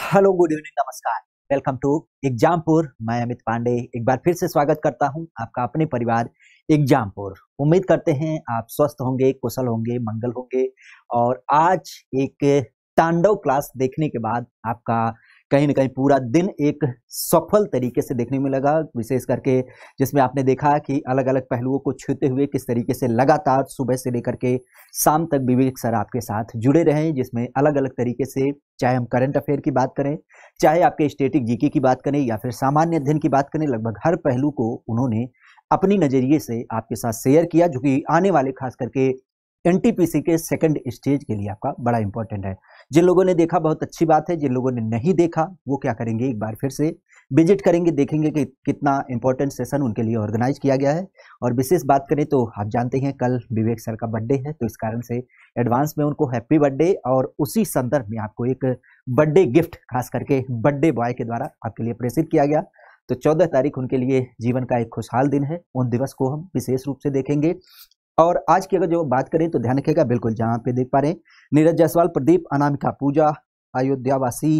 hello good evening नमस्कार welcome to Exampur मैं अमित पांडे एक बार फिर से स्वागत करता हूं आपका अपने परिवार एग्जामपुर उम्मीद करते हैं आप स्वस्थ होंगे कुशल होंगे मंगल होंगे और आज एक तांडव क्लास देखने के बाद आपका कहीं ना कहीं पूरा दिन एक सफल तरीके से देखने में लगा विशेष करके जिसमें आपने देखा कि अलग अलग पहलुओं को छूते हुए किस तरीके से लगातार सुबह से लेकर के शाम तक विवेक सर आपके साथ जुड़े रहे जिसमें अलग अलग तरीके से चाहे हम करंट अफेयर की बात करें चाहे आपके स्टेटिक जीके की बात करें या फिर सामान्य अध्ययन की बात करें लगभग हर पहलू को उन्होंने अपनी नज़रिए से आपके साथ शेयर किया जो कि आने वाले खास करके एन के सेकेंड स्टेज के लिए आपका बड़ा इंपॉर्टेंट है जिन लोगों ने देखा बहुत अच्छी बात है जिन लोगों ने नहीं देखा वो क्या करेंगे एक बार फिर से विजिट करेंगे देखेंगे कि कितना इंपॉर्टेंट सेशन उनके लिए ऑर्गेनाइज किया गया है और विशेष बात करें तो आप जानते हैं कल विवेक सर का बर्थडे है तो इस कारण से एडवांस में उनको हैप्पी बर्थडे और उसी संदर्भ में आपको एक बर्थडे गिफ्ट खास करके बर्थडे बॉय के द्वारा आपके लिए प्रेषित किया गया तो चौदह तारीख उनके लिए जीवन का एक खुशहाल दिन है उन दिवस को हम विशेष रूप से देखेंगे और आज की अगर जो बात करें तो ध्यान रखिएगा बिल्कुल जहाँ पे देख पा रहे हैं नीरज जायसवाल प्रदीप अनामिका पूजा अयोध्यावासी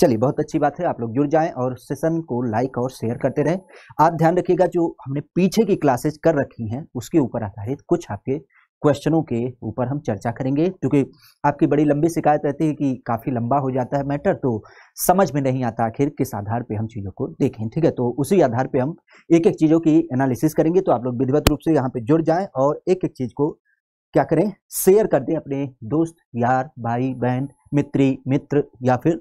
चलिए बहुत अच्छी बात है आप लोग जुड़ जाएं और सेशन को लाइक और शेयर करते रहें आप ध्यान रखिएगा जो हमने पीछे की क्लासेज कर रखी हैं उसके ऊपर आधारित कुछ आपके क्वेश्चनों के ऊपर हम चर्चा करेंगे क्योंकि आपकी बड़ी लंबी शिकायत रहती है कि काफ़ी लंबा हो जाता है मैटर तो समझ में नहीं आता आखिर किस आधार पर हम चीज़ों को देखें ठीक है तो उसी आधार पर हम एक एक चीज़ों की एनालिसिस करेंगे तो आप लोग विधिवत रूप से यहाँ पर जुड़ जाएँ और एक एक चीज़ को क्या करें शेयर कर दें अपने दोस्त यार भाई बहन मित्री मित्र या फिर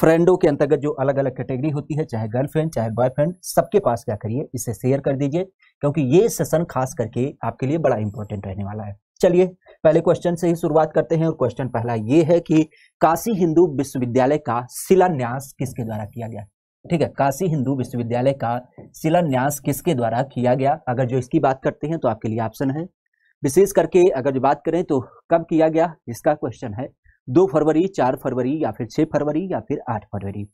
फ्रेंडों के अंतर्गत जो अलग अलग कैटेगरी होती है चाहे गर्लफ्रेंड चाहे बॉयफ्रेंड सबके पास क्या करिए इसे शेयर कर दीजिए क्योंकि ये सेशन खास करके आपके लिए बड़ा इंपॉर्टेंट रहने वाला है चलिए पहले क्वेश्चन से ही शुरुआत करते हैं और क्वेश्चन पहला ये है कि काशी हिंदू विश्वविद्यालय का शिलान्यास किसके द्वारा किया गया ठीक है काशी हिंदू विश्वविद्यालय का शिलान्यास किसके द्वारा किया गया अगर जो इसकी बात करते हैं तो आपके लिए ऑप्शन है विशेष करके अगर बात करें तो कब किया गया इसका क्वेश्चन है दो फरवरी चार फरवरी या फिर छह फरवरी या फिर आठ फरवरी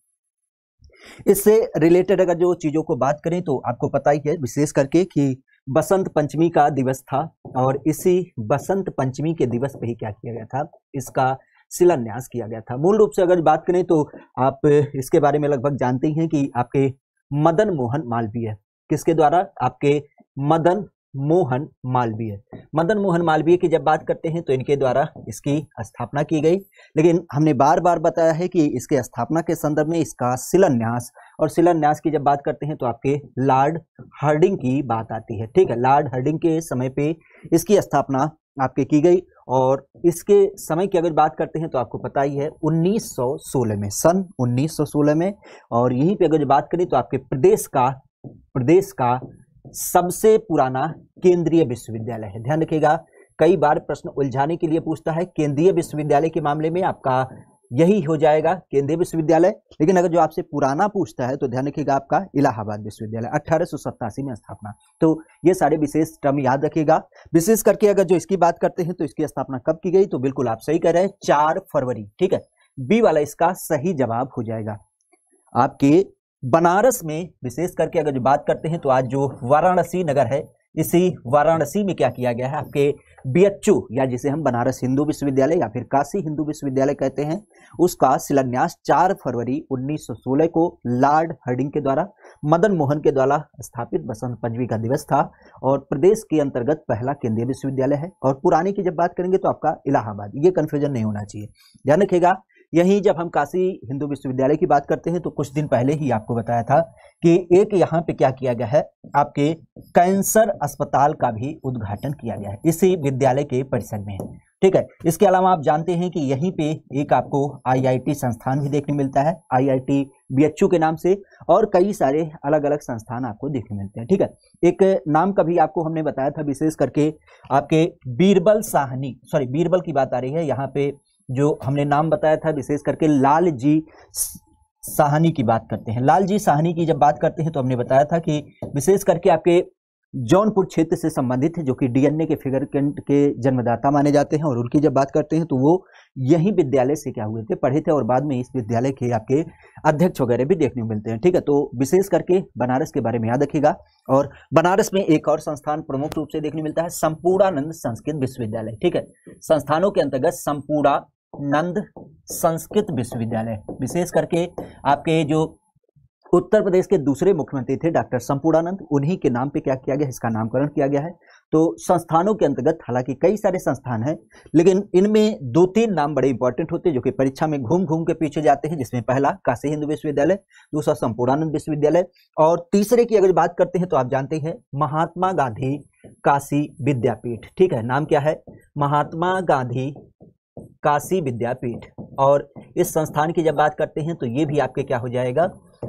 इससे रिलेटेड अगर जो चीज़ों को बात करें तो आपको पता ही है विशेष करके कि बसंत पंचमी का दिवस था और इसी बसंत पंचमी के दिवस पे ही क्या किया गया था इसका शिलान्यास किया गया था मूल रूप से अगर बात करें तो आप इसके बारे में लगभग जानते ही हैं कि आपके मदन मोहन मालवीय किसके द्वारा आपके मदन मोहन मालवीय मदन मोहन मालवीय की जब बात करते हैं तो इनके द्वारा इसकी स्थापना की गई लेकिन हमने बार बार बताया है कि इसके स्थापना के संदर्भ में इसका शिलान्यास और शिलान्यास की जब बात करते हैं तो आपके लॉर्ड हर्डिंग की बात आती है ठीक है लॉर्ड हर्डिंग के समय पे इसकी स्थापना आपके की गई और इसके समय की अगर बात करते हैं तो आपको पता ही है 1916 में सन 1916 में और यहीं पे अगर बात करें तो आपके प्रदेश का प्रदेश का सबसे पुराना केंद्रीय विश्वविद्यालय है ध्यान रखिएगा कई बार प्रश्न उलझाने के लिए पूछता है केंद्रीय विश्वविद्यालय के मामले में आपका यही हो जाएगा केंद्रीय विश्वविद्यालय लेकिन अगर जो आपसे पुराना पूछता है तो ध्यान रखिएगा आपका इलाहाबाद विश्वविद्यालय अठारह में स्थापना तो ये सारे विशेष टर्म याद रखिएगा विशेष करके अगर जो इसकी बात करते हैं तो इसकी स्थापना कब की गई तो बिल्कुल आप सही कह रहे हैं चार फरवरी ठीक है बी वाला इसका सही जवाब हो जाएगा आपके बनारस में विशेष करके अगर जो बात करते हैं तो आज जो वाराणसी नगर है इसी वाराणसी में क्या किया गया है आपके बी या जिसे हम बनारस हिंदू विश्वविद्यालय या फिर काशी हिंदू विश्वविद्यालय कहते हैं उसका शिलान्यास 4 फरवरी 1916 को लॉर्ड हर्डिंग के द्वारा मदन मोहन के द्वारा स्थापित बसंत पंचमी का दिवस था और प्रदेश के अंतर्गत पहला केंद्रीय विश्वविद्यालय है और पुराने की जब बात करेंगे तो आपका इलाहाबाद ये कन्फ्यूजन नहीं होना चाहिए ध्यान रखिएगा यहीं जब हम काशी हिंदू विश्वविद्यालय की बात करते हैं तो कुछ दिन पहले ही आपको बताया था कि एक यहाँ पे क्या किया गया है आपके कैंसर अस्पताल का भी उद्घाटन किया गया है इसी विद्यालय के परिसर में ठीक है इसके अलावा आप जानते हैं कि यहीं पे एक आपको आईआईटी संस्थान भी देखने मिलता है आईआईटी बीएचयू के नाम से और कई सारे अलग अलग संस्थान आपको देखने मिलते हैं ठीक है एक नाम का भी आपको हमने बताया था विशेष करके आपके बीरबल साहनी सॉरी बीरबल की बात आ रही है यहाँ पे जो हमने नाम बताया था विशेष करके लाल जी साहनी की बात करते हैं लाल जी साहनी की जब बात करते हैं तो हमने बताया था कि विशेष करके आपके जौनपुर क्षेत्र से संबंधित है जो कि डीएनए के फिगर के जन्मदाता माने जाते हैं और उनकी जब बात करते हैं तो वो यही विद्यालय से क्या हुए थे पढ़े थे और बाद में इस विद्यालय के आपके अध्यक्ष वगैरह भी देखने को मिलते हैं ठीक है तो विशेष करके बनारस के बारे में याद रखिएगा और बनारस में एक और संस्थान प्रमुख रूप से देखने मिलता है संपूर्णानंद संस्कृत विश्वविद्यालय ठीक है संस्थानों के अंतर्गत संपूर्णा नंद संस्कृत विश्वविद्यालय विशेष करके आपके जो उत्तर प्रदेश के दूसरे मुख्यमंत्री थे डॉक्टर संपूर्णानंद उन्हीं के नाम पे क्या किया गया इसका नामकरण किया गया है तो संस्थानों के अंतर्गत हालांकि कई सारे संस्थान हैं लेकिन इनमें दो तीन नाम बड़े इंपॉर्टेंट होते हैं जो कि परीक्षा में घूम घूम के पीछे जाते हैं जिसमें पहला काशी हिंदू विश्वविद्यालय दूसरा संपूर्णानंद विश्वविद्यालय और तीसरे की अगर बात करते हैं तो आप जानते हैं महात्मा गांधी काशी विद्यापीठ ठीक है नाम क्या है महात्मा गांधी काशी विद्यापीठ और इस संस्थान की जब बात करते हैं तो ये भी आपके क्या हो जाएगा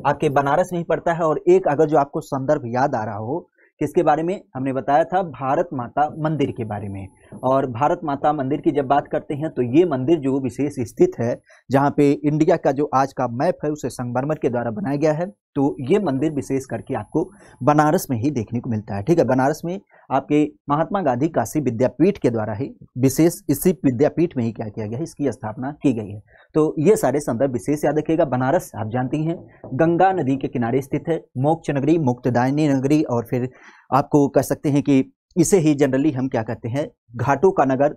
आपके बनारस में ही पड़ता है और एक अगर जो आपको संदर्भ याद आ रहा हो किसके बारे में हमने बताया था भारत माता मंदिर के बारे में और भारत माता मंदिर की जब बात करते हैं तो ये मंदिर जो विशेष स्थित है जहाँ पे इंडिया का जो आज का मैप है उसे संगमरमर के द्वारा बनाया गया है तो ये मंदिर विशेष करके आपको बनारस में ही देखने को मिलता है ठीक है बनारस में आपके महात्मा गांधी काशी विद्यापीठ के द्वारा ही विशेष इसी विद्यापीठ में ही क्या किया गया है इसकी स्थापना की गई है तो ये सारे संदर्भ विशेष याद रखिएगा बनारस आप जानती हैं गंगा नदी के किनारे स्थित है मोक्ष नगरी मुक्तदायनी नगरी और फिर आपको कह सकते हैं कि इसे ही जनरली हम क्या कहते हैं घाटों का नगर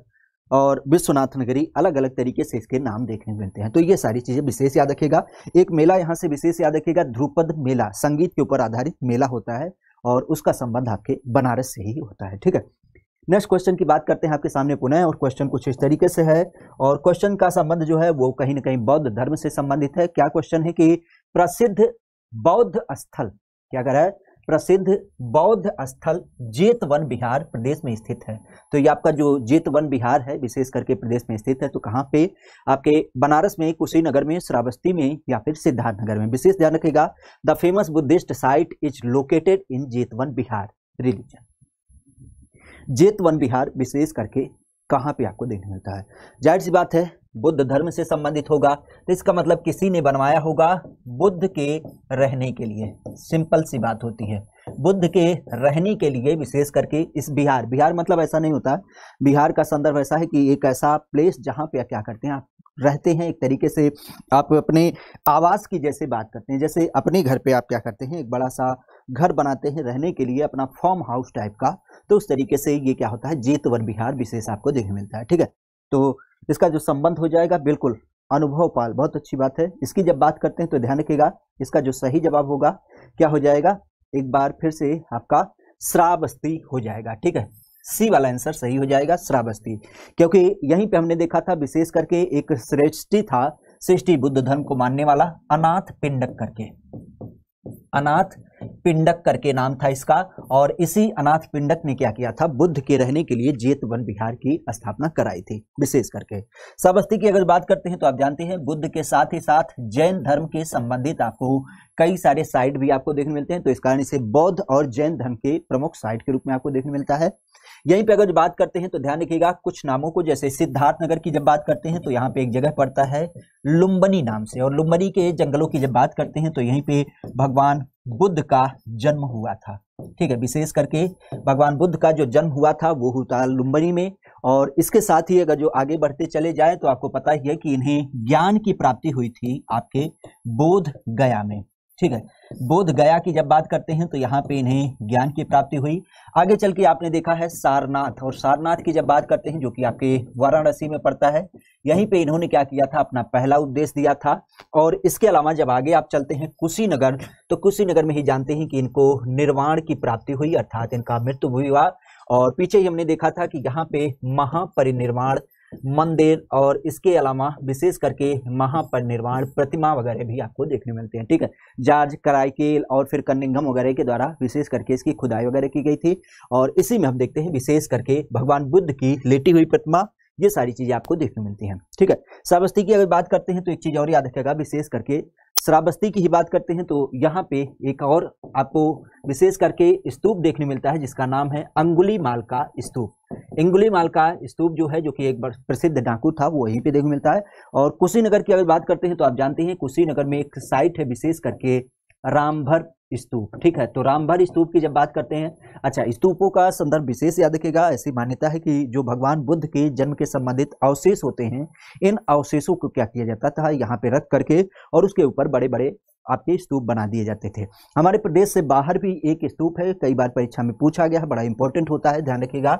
और विश्वनाथ नगरी अलग अलग तरीके से इसके नाम देखने को मिलते हैं तो ये सारी चीज़ें विशेष याद रखेगा एक मेला यहाँ से विशेष याद रखेगा ध्रुपद मेला संगीत के ऊपर आधारित मेला होता है और उसका संबंध आपके बनारस से ही होता है ठीक है नेक्स्ट क्वेश्चन की बात करते हैं आपके सामने पुनः और क्वेश्चन कुछ इस तरीके से है और क्वेश्चन का संबंध जो है वो कहीं ना कहीं बौद्ध धर्म से संबंधित है क्या क्वेश्चन है कि प्रसिद्ध बौद्ध स्थल क्या कर रहा है प्रसिद्ध बौद्ध स्थल जेतवन बिहार प्रदेश में स्थित है तो ये आपका जो जेतवन बिहार है विशेष करके प्रदेश में स्थित है तो कहाँ पे आपके बनारस में कुशीनगर में श्रावस्ती में या फिर सिद्धार्थनगर में विशेष ध्यान रखेगा the famous Buddhist site is located in Jetavan Bihar religion Jetavan Bihar विशेष करके कहाँ पे आपको देखने मिलता है जाहिर सी बात है बुद्ध धर्म से संबंधित होगा तो इसका मतलब किसी ने बनवाया होगा बुद्ध के रहने के लिए सिंपल सी बात होती है बुद्ध के रहने के लिए विशेष करके इस बिहार बिहार मतलब ऐसा नहीं होता बिहार का संदर्भ ऐसा है कि एक ऐसा प्लेस जहाँ पे क्या करते हैं आप रहते हैं एक तरीके से आप अपने आवास की जैसे बात करते हैं जैसे अपने घर पे आप क्या करते हैं एक बड़ा सा घर बनाते हैं रहने के लिए अपना फॉर्म हाउस टाइप का तो उस तरीके से ये क्या होता है जेतवर बिहार विशेष आपको देखने मिलता है ठीक है तो इसका जो संबंध हो जाएगा बिल्कुल अनुभव पाल बहुत अच्छी बात है इसकी जब बात करते हैं तो ध्यान रखिएगा इसका जो सही जवाब होगा क्या हो जाएगा एक बार फिर से आपका श्रावस्ती हो जाएगा ठीक है सी वाला आंसर सही हो जाएगा श्रावस्ती क्योंकि यहीं पे हमने देखा था विशेष करके एक श्रेष्ठी था श्रेष्ठी बुद्ध धर्म को मानने वाला अनाथ पिंडक करके अनाथ पिंडक करके नाम था इसका और इसी अनाथ पिंडक ने क्या किया था बुद्ध के रहने के लिए जेत वन विहार की स्थापना कराई थी विशेष करके सबस्ती की अगर बात करते हैं तो आप जानते हैं बुद्ध के साथ ही साथ जैन धर्म के संबंधित आपको कई सारे साइट भी आपको देखने मिलते हैं तो इस कारण इसे बौद्ध और जैन धर्म के प्रमुख साइट के रूप में आपको देखने मिलता है यहीं पे अगर बात करते हैं तो ध्यान रखिएगा कुछ नामों को जैसे सिद्धार्थनगर की जब बात करते हैं तो यहाँ पे एक जगह पड़ता है लुम्बनी नाम से और लुम्बनी के जंगलों की जब बात करते हैं तो यहीं पे भगवान बुद्ध का जन्म हुआ था ठीक है विशेष करके भगवान बुद्ध का जो जन्म हुआ था वो हुआ लुम्बनी में और इसके साथ ही अगर जो आगे बढ़ते चले जाए तो आपको पता ही है कि इन्हें ज्ञान की प्राप्ति हुई थी आपके बोध गया में ठीक है बोध गया की जब बात करते हैं तो यहाँ पे इन्हें ज्ञान की प्राप्ति हुई आगे चल के आपने देखा है सारनाथ और सारनाथ की जब बात करते हैं जो कि आपके वाराणसी में पड़ता है यहीं पे इन्होंने क्या किया था अपना पहला उद्देश्य दिया था और इसके अलावा जब आगे आप चलते हैं कुशीनगर तो कुशीनगर में ही जानते हैं कि इनको निर्वाण की प्राप्ति हुई अर्थात इनका मृत्यु हुई और पीछे ही हमने देखा था कि यहाँ पे महापरिनिर्वाण मंदिर और इसके अलावा विशेष करके महापरिनिर्वाण प्रतिमा वगैरह भी आपको देखने मिलते हैं ठीक है जार्ज कराईकेल और फिर कन्निंगम वगैरह के द्वारा विशेष करके इसकी खुदाई वगैरह की गई थी और इसी में हम देखते हैं विशेष करके भगवान बुद्ध की लेटी हुई प्रतिमा ये सारी चीज़ें आपको देखने मिलती हैं ठीक है सावस्ती की अगर बात करते हैं तो एक चीज़ और याद रखेगा विशेष करके शराबस्ती की ही बात करते हैं तो यहाँ पे एक और आपको विशेष करके स्तूप देखने मिलता है जिसका नाम है अंगुली मालका स्तूप अंगुली मालका स्तूप जो है जो कि एक प्रसिद्ध डाकू था वो यहीं पे देखने मिलता है और कुशीनगर की अगर बात करते हैं तो आप जानते हैं कुशीनगर में एक साइट है विशेष करके रामभर स्तूप ठीक है तो रामभर स्तूप की जब बात करते हैं अच्छा स्तूपों का संदर्भ विशेष याद रखेगा ऐसी मान्यता है कि जो भगवान बुद्ध के जन्म के संबंधित अवशेष होते हैं इन अवशेषों को क्या किया जाता था यहाँ पे रख करके और उसके ऊपर बड़े बड़े आपके स्तूप बना दिए जाते थे हमारे प्रदेश से बाहर भी एक स्तूप है कई बार परीक्षा में पूछा गया है बड़ा इंपॉर्टेंट होता है ध्यान रखेगा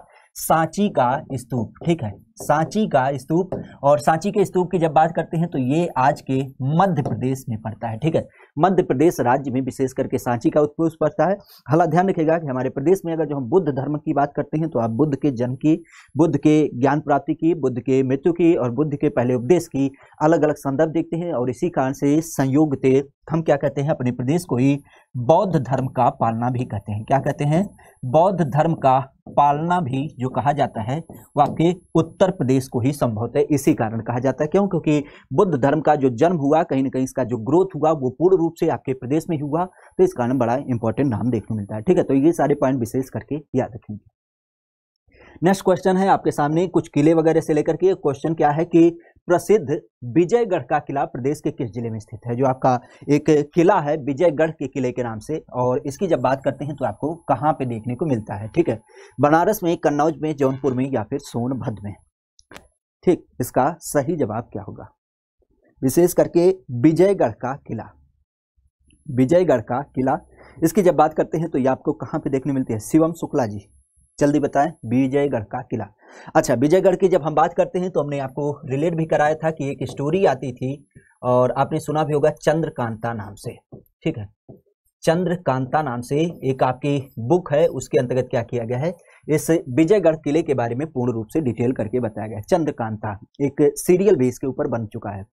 सांची का स्तूप ठीक है सांची का स्तूप और सांची के स्तूप की जब बात करते हैं तो ये आज के मध्य प्रदेश में पड़ता है ठीक है मध्य प्रदेश राज्य में विशेष करके सांची का उत्पोष पड़ता है हालांकि ध्यान रखिएगा कि हमारे प्रदेश में अगर जो हम बुद्ध धर्म की बात करते हैं तो आप बुद्ध के जन्म की बुद्ध के ज्ञान प्राप्ति की बुद्ध के मृत्यु की और बुद्ध के पहले उपदेश की अलग अलग संदर्भ देखते हैं और इसी कारण से संयोग थे हम क्या कहते हैं अपने प्रदेश को ही बौद्ध धर्म का पालना भी कहते हैं क्या कहते हैं बौद्ध धर्म का पालना भी जो कहा जाता है वो आपके उत्तर उत्तर प्रदेश को ही संभवत है इसी कारण कहा जाता है क्यों क्योंकि बुद्ध धर्म का जो जन्म हुआ कहीं ना कहीं इसका जो ग्रोथ हुआ वो पूर्ण रूप से आपके प्रदेश में ही हुआ तो इस कारण बड़ा इंपॉर्टेंट नाम देखने को मिलता है ठीक है तो ये सारे पॉइंट विशेष करके याद रखेंगे नेक्स्ट क्वेश्चन है आपके सामने कुछ किले वगैरह से लेकर के क्वेश्चन क्या है कि प्रसिद्ध विजयगढ़ का किला प्रदेश के किस जिले में स्थित है जो आपका एक किला है विजयगढ़ के किले के नाम से और इसकी जब बात करते हैं तो आपको कहाँ पे देखने को मिलता है ठीक है बनारस में कन्नौज में जौनपुर में या फिर सोनभद्र में ठीक इसका सही जवाब क्या होगा विशेष करके विजयगढ़ का किला विजयगढ़ का किला इसकी जब बात करते हैं तो ये आपको कहाँ पे देखने मिलती है शिवम शुक्ला जी जल्दी बताएं विजयगढ़ का किला अच्छा विजयगढ़ की जब हम बात करते हैं तो हमने आपको रिलेट भी कराया था कि एक स्टोरी आती थी और आपने सुना भी होगा चंद्रकांता नाम से ठीक है चंद्रकांता नाम से एक आपकी बुक है उसके अंतर्गत क्या किया गया है इस विजयगढ़ किले के बारे में पूर्ण रूप से डिटेल करके बताया गया चंद्रकांता एक सीरियल भी इसके ऊपर बन चुका है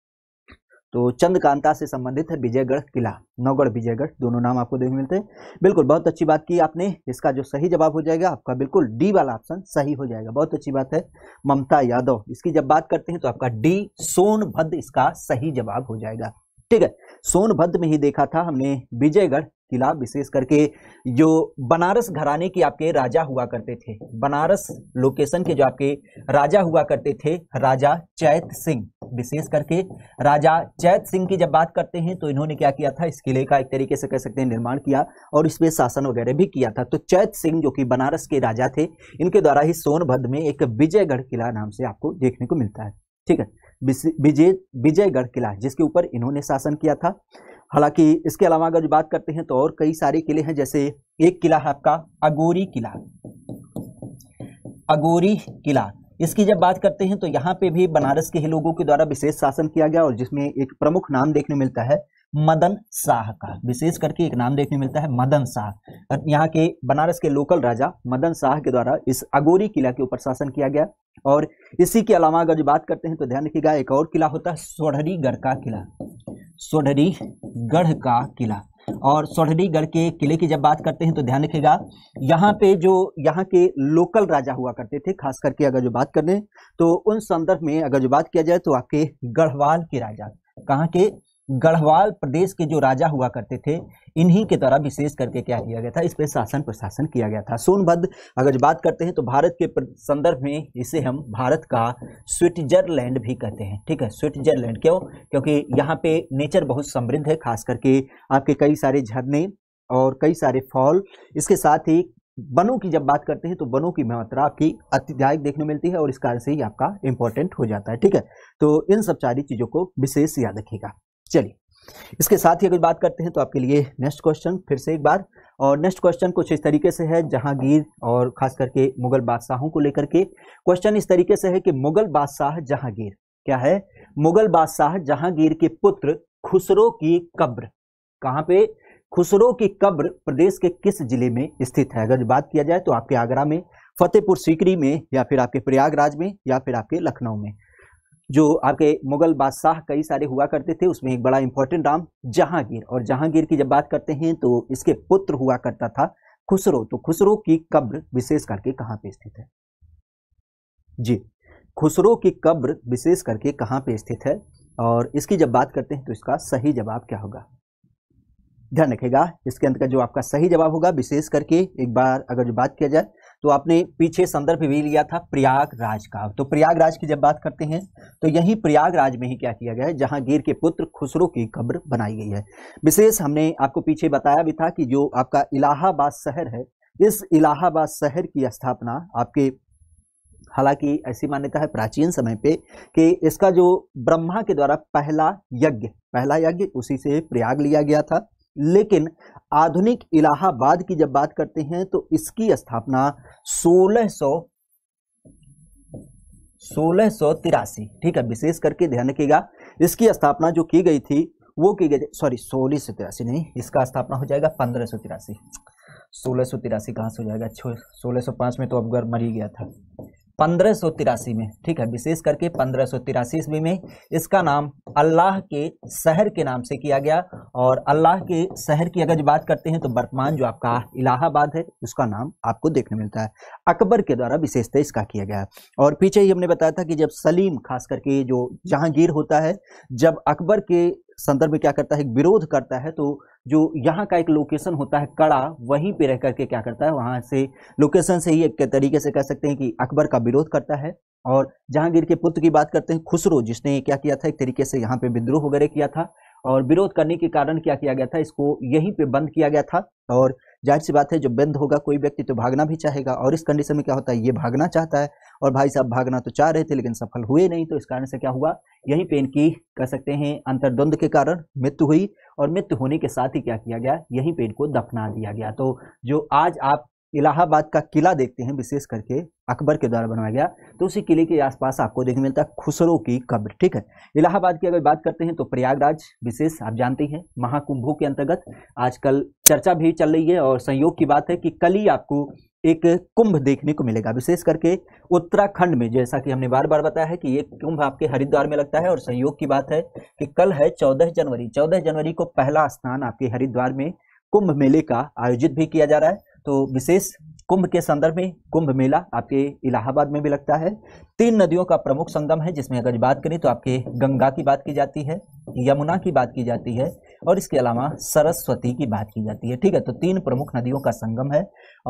तो चंद्रकांता से संबंधित है विजयगढ़ किला नौगढ़ विजयगढ़ दोनों नाम आपको देखने मिलते हैं बिल्कुल बहुत अच्छी बात की आपने इसका जो सही जवाब हो जाएगा आपका बिल्कुल डी वाला ऑप्शन सही हो जाएगा बहुत अच्छी बात है ममता यादव इसकी जब बात करते हैं तो आपका डी सोनभद्र इसका सही जवाब हो जाएगा ठीक है सोनभद्र में ही देखा था हमने विजयगढ़ किला विशेष करके जो बनारस घराने के आपके राजा हुआ करते थे बनारस लोकेशन के जो आपके राजा हुआ करते थे राजा चैत सिंह विशेष करके राजा चैत सिंह की जब बात करते हैं तो इन्होंने क्या किया था इस किले का एक तरीके से कह सकते हैं निर्माण किया और इसमें शासन वगैरह भी किया था तो चैत सिंह जो कि बनारस के राजा थे इनके द्वारा ही सोनभद्र में एक विजयगढ़ किला नाम से आपको देखने को मिलता है ठीक है विजय विजयगढ़ किला जिसके ऊपर इन्होंने शासन किया था हालांकि इसके अलावा अगर बात करते हैं तो और कई सारे किले हैं जैसे एक किला है आपका अगोरी किला अगोरी किला इसकी जब बात करते हैं तो यहाँ पे भी बनारस के ही लोगों के द्वारा विशेष शासन किया गया और जिसमें एक प्रमुख नाम देखने मिलता है मदन शाह का विशेष करके एक नाम देखने मिलता है मदन शाह यहाँ के बनारस के लोकल राजा मदन शाह के द्वारा इस अगोरी किला के ऊपर शासन किया गया और इसी के अलावा अगर जो बात करते हैं तो ध्यान रखिएगा एक और किला होता है सोढ़रीगढ़ का किला सोढ़रीगढ़ का किला और सोढ़रीगढ़ के किले की जब बात करते हैं तो ध्यान रखिएगा यहाँ पे जो यहाँ के लोकल राजा हुआ करते थे खास करके अगर जो बात करें तो उन संदर्भ में अगर जो बात किया जाए तो आपके गढ़वाल के राजा कहाँ के गढ़वाल प्रदेश के जो राजा हुआ करते थे इन्हीं के द्वारा विशेष करके क्या किया गया था इस पर शासन प्रशासन किया गया था सोनभद्र अगर बात करते हैं तो भारत के संदर्भ में इसे हम भारत का स्विट्जरलैंड भी कहते हैं ठीक है स्विट्जरलैंड क्यों क्योंकि यहाँ पे नेचर बहुत समृद्ध है खास करके आपके कई सारे झरने और कई सारे फॉल इसके साथ ही वनों की जब बात करते हैं तो वनों की मात्रा आपकी अत्यधिक देखने मिलती है और इस कारण से ही आपका इंपॉर्टेंट हो जाता है ठीक है तो इन सब सारी चीज़ों को विशेष याद रखेगा चलिए इसके साथ ही अगर बात करते हैं तो आपके लिए नेक्स्ट क्वेश्चन फिर से एक बार और नेक्स्ट क्वेश्चन कुछ इस तरीके से है जहांगीर और खास करके मुगल बादशाहों को लेकर के क्वेश्चन इस तरीके से है कि मुगल बादशाह जहांगीर क्या है मुगल बादशाह जहांगीर के पुत्र खुसरो की कब्र कहां पे खुसरो की कब्र प्रदेश के किस जिले में स्थित है अगर बात किया जाए तो आपके आगरा में फतेहपुर सीकरी में या फिर आपके प्रयागराज में या फिर आपके लखनऊ में जो आपके मुगल बादशाह कई सारे हुआ करते थे उसमें एक बड़ा इंपॉर्टेंट नाम जहांगीर और जहांगीर की जब बात करते हैं तो इसके पुत्र हुआ करता था खुसरो तो खुसरो की कब्र विशेष करके कहाँ पे स्थित है जी खुसरो की कब्र विशेष करके कहाँ पे स्थित है और इसकी जब बात करते हैं तो इसका सही जवाब क्या होगा ध्यान रखेगा इसके का जो आपका सही जवाब होगा विशेष करके एक बार अगर जो बात किया जाए तो आपने पीछे संदर्भ भी लिया था प्रयागराज का तो प्रयागराज की जब बात करते हैं तो यही प्रयागराज में ही क्या किया गया है जहां गिर के पुत्र खुसरो की कब्र बनाई गई है विशेष हमने आपको पीछे बताया भी था कि जो आपका इलाहाबाद शहर है इस इलाहाबाद शहर की स्थापना आपके हालांकि ऐसी मान्यता है प्राचीन समय पे कि इसका जो ब्रह्मा के द्वारा पहला यज्ञ पहला यज्ञ उसी से प्रयाग लिया गया था लेकिन आधुनिक इलाहाबाद की जब बात करते हैं तो इसकी स्थापना सोलह सौ सोलह सौ तिरासी ठीक है विशेष करके ध्यान रखिएगा इसकी स्थापना जो की गई थी वो की गई सॉरी सोलह सौ तिरासी नहीं इसका स्थापना हो जाएगा पंद्रह सौ तिरासी सोलह सौ तिरासी कहाँ से हो जाएगा सोलह सौ पाँच में तो अफगर मर ही गया था पंद्रह में ठीक है विशेष करके पंद्रह ईस्वी में इसका नाम अल्लाह के शहर के नाम से किया गया और अल्लाह के शहर की अगर बात करते हैं तो वर्तमान जो आपका इलाहाबाद है उसका नाम आपको देखने मिलता है अकबर के द्वारा विशेषतः इसका किया गया और पीछे ही हमने बताया था कि जब सलीम खास करके जो जहांगीर होता है जब अकबर के संदर्भ में क्या करता है विरोध करता है तो जो यहाँ का एक लोकेशन होता है कड़ा वहीं पे रह करके क्या करता है वहाँ से लोकेशन से ही एक तरीके से कह सकते हैं कि अकबर का विरोध करता है और जहांगीर के पुत्र की बात करते हैं खुसरो जिसने क्या किया था एक तरीके से यहाँ पे विद्रोह वगैरह किया था और विरोध करने के कारण क्या किया गया था इसको यहीं पर बंद किया गया था और जाहिर सी बात है जो बंद होगा कोई व्यक्ति तो भागना भी चाहेगा और इस कंडीशन में क्या होता है ये भागना चाहता है और भाई साहब भागना तो चाह रहे थे लेकिन सफल हुए नहीं तो इस कारण से क्या हुआ यही पेन की कह सकते हैं अंतर्द्वंद के कारण मृत्यु हुई और मृत्यु होने के साथ ही क्या किया गया यहीं पेन को दफना दिया गया तो जो आज आप इलाहाबाद का किला देखते हैं विशेष करके अकबर के द्वारा बनवाया गया तो उसी किले के आसपास आपको देखने मिलता है खुसरो की कब्र ठीक है इलाहाबाद की अगर बात करते हैं तो प्रयागराज विशेष आप जानते हैं महाकुंभों के अंतर्गत आजकल चर्चा भी चल रही है और संयोग की बात है कि कल ही आपको एक कुंभ देखने को मिलेगा विशेष करके उत्तराखंड में जैसा कि हमने बार बार बताया है कि ये कुंभ आपके हरिद्वार में लगता है और संयोग की बात है कि कल है 14 जनवरी 14 जनवरी को पहला स्नान आपके हरिद्वार में कुंभ मेले का आयोजित भी किया जा रहा है तो विशेष कुंभ के संदर्भ में कुंभ मेला आपके इलाहाबाद में भी लगता है तीन नदियों का प्रमुख संगम है जिसमें अगर बात करें तो आपके गंगा की बात की जाती है यमुना की बात की जाती है और इसके अलावा सरस्वती की बात की जाती है ठीक है तो तीन प्रमुख नदियों का संगम है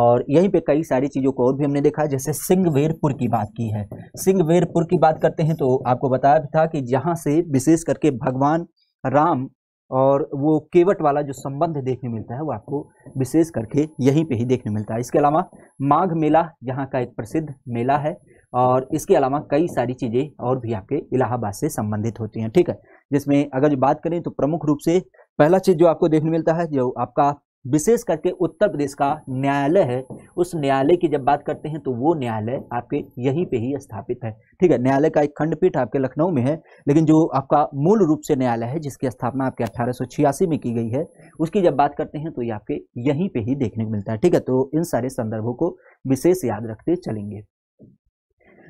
और यहीं पे कई सारी चीज़ों को और भी हमने देखा जैसे सिंहवेरपुर की बात की है सिंहवेरपुर की बात करते हैं तो आपको बताया भी था कि जहाँ से विशेष करके भगवान राम और वो केवट वाला जो संबंध देखने मिलता है वो आपको विशेष करके यहीं पे ही देखने मिलता है इसके अलावा माघ मेला यहाँ का एक प्रसिद्ध मेला है और इसके अलावा कई सारी चीज़ें और भी आपके इलाहाबाद से संबंधित होती हैं ठीक है जिसमें अगर बात करें तो प्रमुख रूप से पहला चीज़ जो आपको देखने मिलता है जो आपका विशेष करके उत्तर प्रदेश का न्यायालय है उस न्यायालय की जब बात करते हैं तो वो न्यायालय आपके यहीं पे ही स्थापित है ठीक है न्यायालय का एक खंडपीठ आपके लखनऊ में है लेकिन जो आपका मूल रूप से न्यायालय है जिसकी स्थापना आपके अट्ठारह में की गई है उसकी जब बात करते हैं तो ये आपके यहीं पर ही देखने को मिलता है ठीक है तो इन सारे संदर्भों को विशेष याद रखते चलेंगे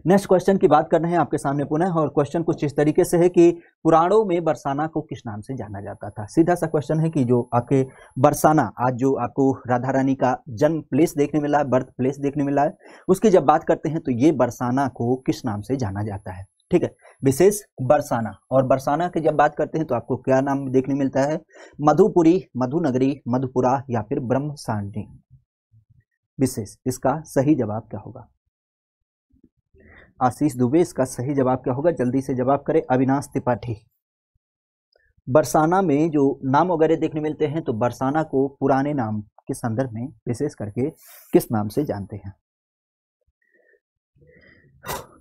नेक्स्ट क्वेश्चन की बात कर रहे हैं आपके सामने पुनः और क्वेश्चन कुछ इस तरीके से है कि पुराणों में बरसाना को किस नाम से जाना जाता था सीधा सा क्वेश्चन है कि जो आपके बरसाना आज जो आपको राधा रानी का जन्म प्लेस देखने मिला है बर्थ प्लेस देखने मिला है उसकी जब बात करते हैं तो ये बरसाना को किस नाम से जाना जाता है ठीक है विशेष बरसाना और बरसाना की जब बात करते हैं तो आपको क्या नाम देखने मिलता है मधुपुरी मधुनगरी मधुपुरा या फिर ब्रह्मसांडी विशेष इसका सही जवाब क्या होगा आशीष दुबे इसका सही जवाब क्या होगा जल्दी से जवाब करें अविनाश त्रिपाठी बरसाना में जो नाम वगैरह देखने मिलते हैं तो बरसाना को पुराने नाम के संदर्भ में विशेष करके किस नाम से जानते हैं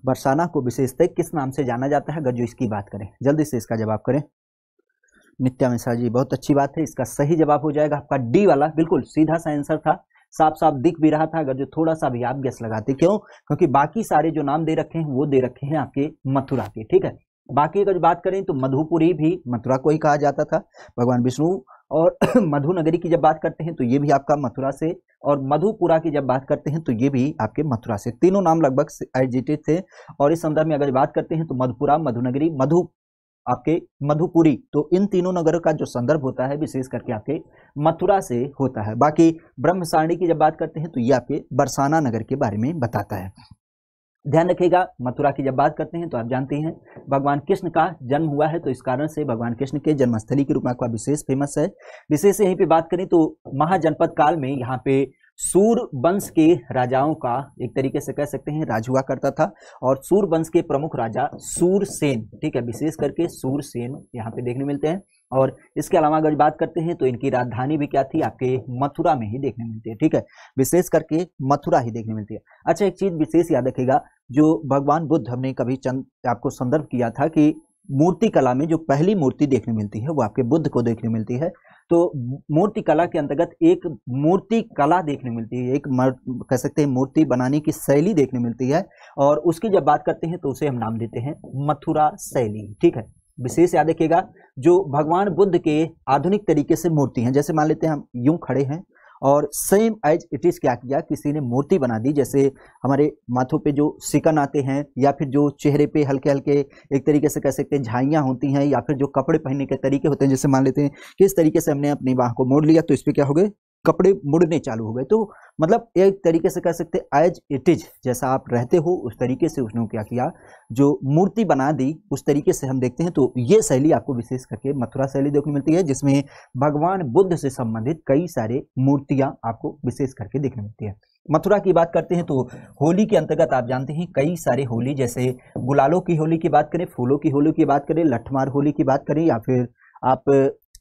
बरसाना को विशेषतः किस नाम से जाना जाता है अगर जो इसकी बात करें जल्दी से इसका जवाब करें नित्या मिश्रा जी बहुत अच्छी बात है इसका सही जवाब हो जाएगा आपका डी वाला बिल्कुल सीधा सा आंसर था साफ साफ दिख भी रहा था अगर जो थोड़ा सा भी आप गैस लगाते क्यों क्योंकि बाकी सारे जो नाम दे रखे हैं वो दे रखे हैं आपके मथुरा के ठीक है बाकी अगर बात करें तो मधुपुरी भी मथुरा को ही कहा जाता था भगवान विष्णु और मधु नगरी की जब बात करते हैं तो ये भी आपका मथुरा से और मधुपुरा की जब बात करते हैं तो ये भी आपके मथुरा से तीनों नाम लगभग एडजिटेड थे और इस संदर्भ में अगर बात करते हैं तो मधुपुरा मधुनगरी मधु आपके मधुपुरी तो इन तीनों नगरों का जो संदर्भ होता है विशेष करके आपके मथुरा से होता है बाकी ब्रह्म की जब बात करते हैं तो ये आपके बरसाना नगर के बारे में बताता है ध्यान रखिएगा मथुरा की जब बात करते हैं तो आप जानते हैं भगवान कृष्ण का जन्म हुआ है तो इस कारण से भगवान कृष्ण के जन्मस्थली के रूप में आपका विशेष फेमस है विशेष यहीं पे बात करें तो महाजनपद काल में यहाँ पे सूर वंश के राजाओं का एक तरीके से कह सकते हैं राज हुआ करता था और सूर वंश के प्रमुख राजा सूरसेन ठीक है विशेष करके सूरसेन यहाँ पे देखने मिलते हैं और इसके अलावा अगर बात करते हैं तो इनकी राजधानी भी क्या थी आपके मथुरा में ही देखने मिलती है ठीक है विशेष करके मथुरा ही देखने मिलती है अच्छा एक चीज विशेष याद रखेगा जो भगवान बुद्ध हमने कभी चंद आपको संदर्भ किया था कि मूर्ति कला में जो पहली मूर्ति देखने मिलती है वो आपके बुद्ध को देखने मिलती है तो मूर्ति कला के अंतर्गत एक मूर्ति कला देखने मिलती है एक कह सकते हैं मूर्ति बनाने की शैली देखने मिलती है और उसकी जब बात करते हैं तो उसे हम नाम देते हैं मथुरा शैली ठीक है विशेष याद रखिएगा जो भगवान बुद्ध के आधुनिक तरीके से मूर्ति हैं जैसे मान लेते हैं हम यूं खड़े हैं और सेम एज इट इज़ क्या किया किसी ने मूर्ति बना दी जैसे हमारे माथों पे जो सिकन आते हैं या फिर जो चेहरे पे हल्के हल्के एक तरीके से कह सकते हैं झाइयाँ होती हैं या फिर जो कपड़े पहनने के तरीके होते हैं जैसे मान लेते हैं कि इस तरीके से हमने अपनी बाह को मोड़ लिया तो इस पर क्या हो गए कपड़े मुड़ने चालू हो गए तो मतलब एक तरीके से कह सकते एज इट इज जैसा आप रहते हो उस तरीके से उसने क्या किया जो मूर्ति बना दी उस तरीके से हम देखते हैं तो ये शैली आपको विशेष करके मथुरा शैली देखने मिलती है जिसमें भगवान बुद्ध से संबंधित कई सारे मूर्तियां आपको विशेष करके देखने मिलती है मथुरा की बात करते हैं तो होली के अंतर्गत आप जानते हैं कई सारे होली जैसे गुलालों की होली की बात करें फूलों की होली की बात करें लठमार होली की बात करें या फिर आप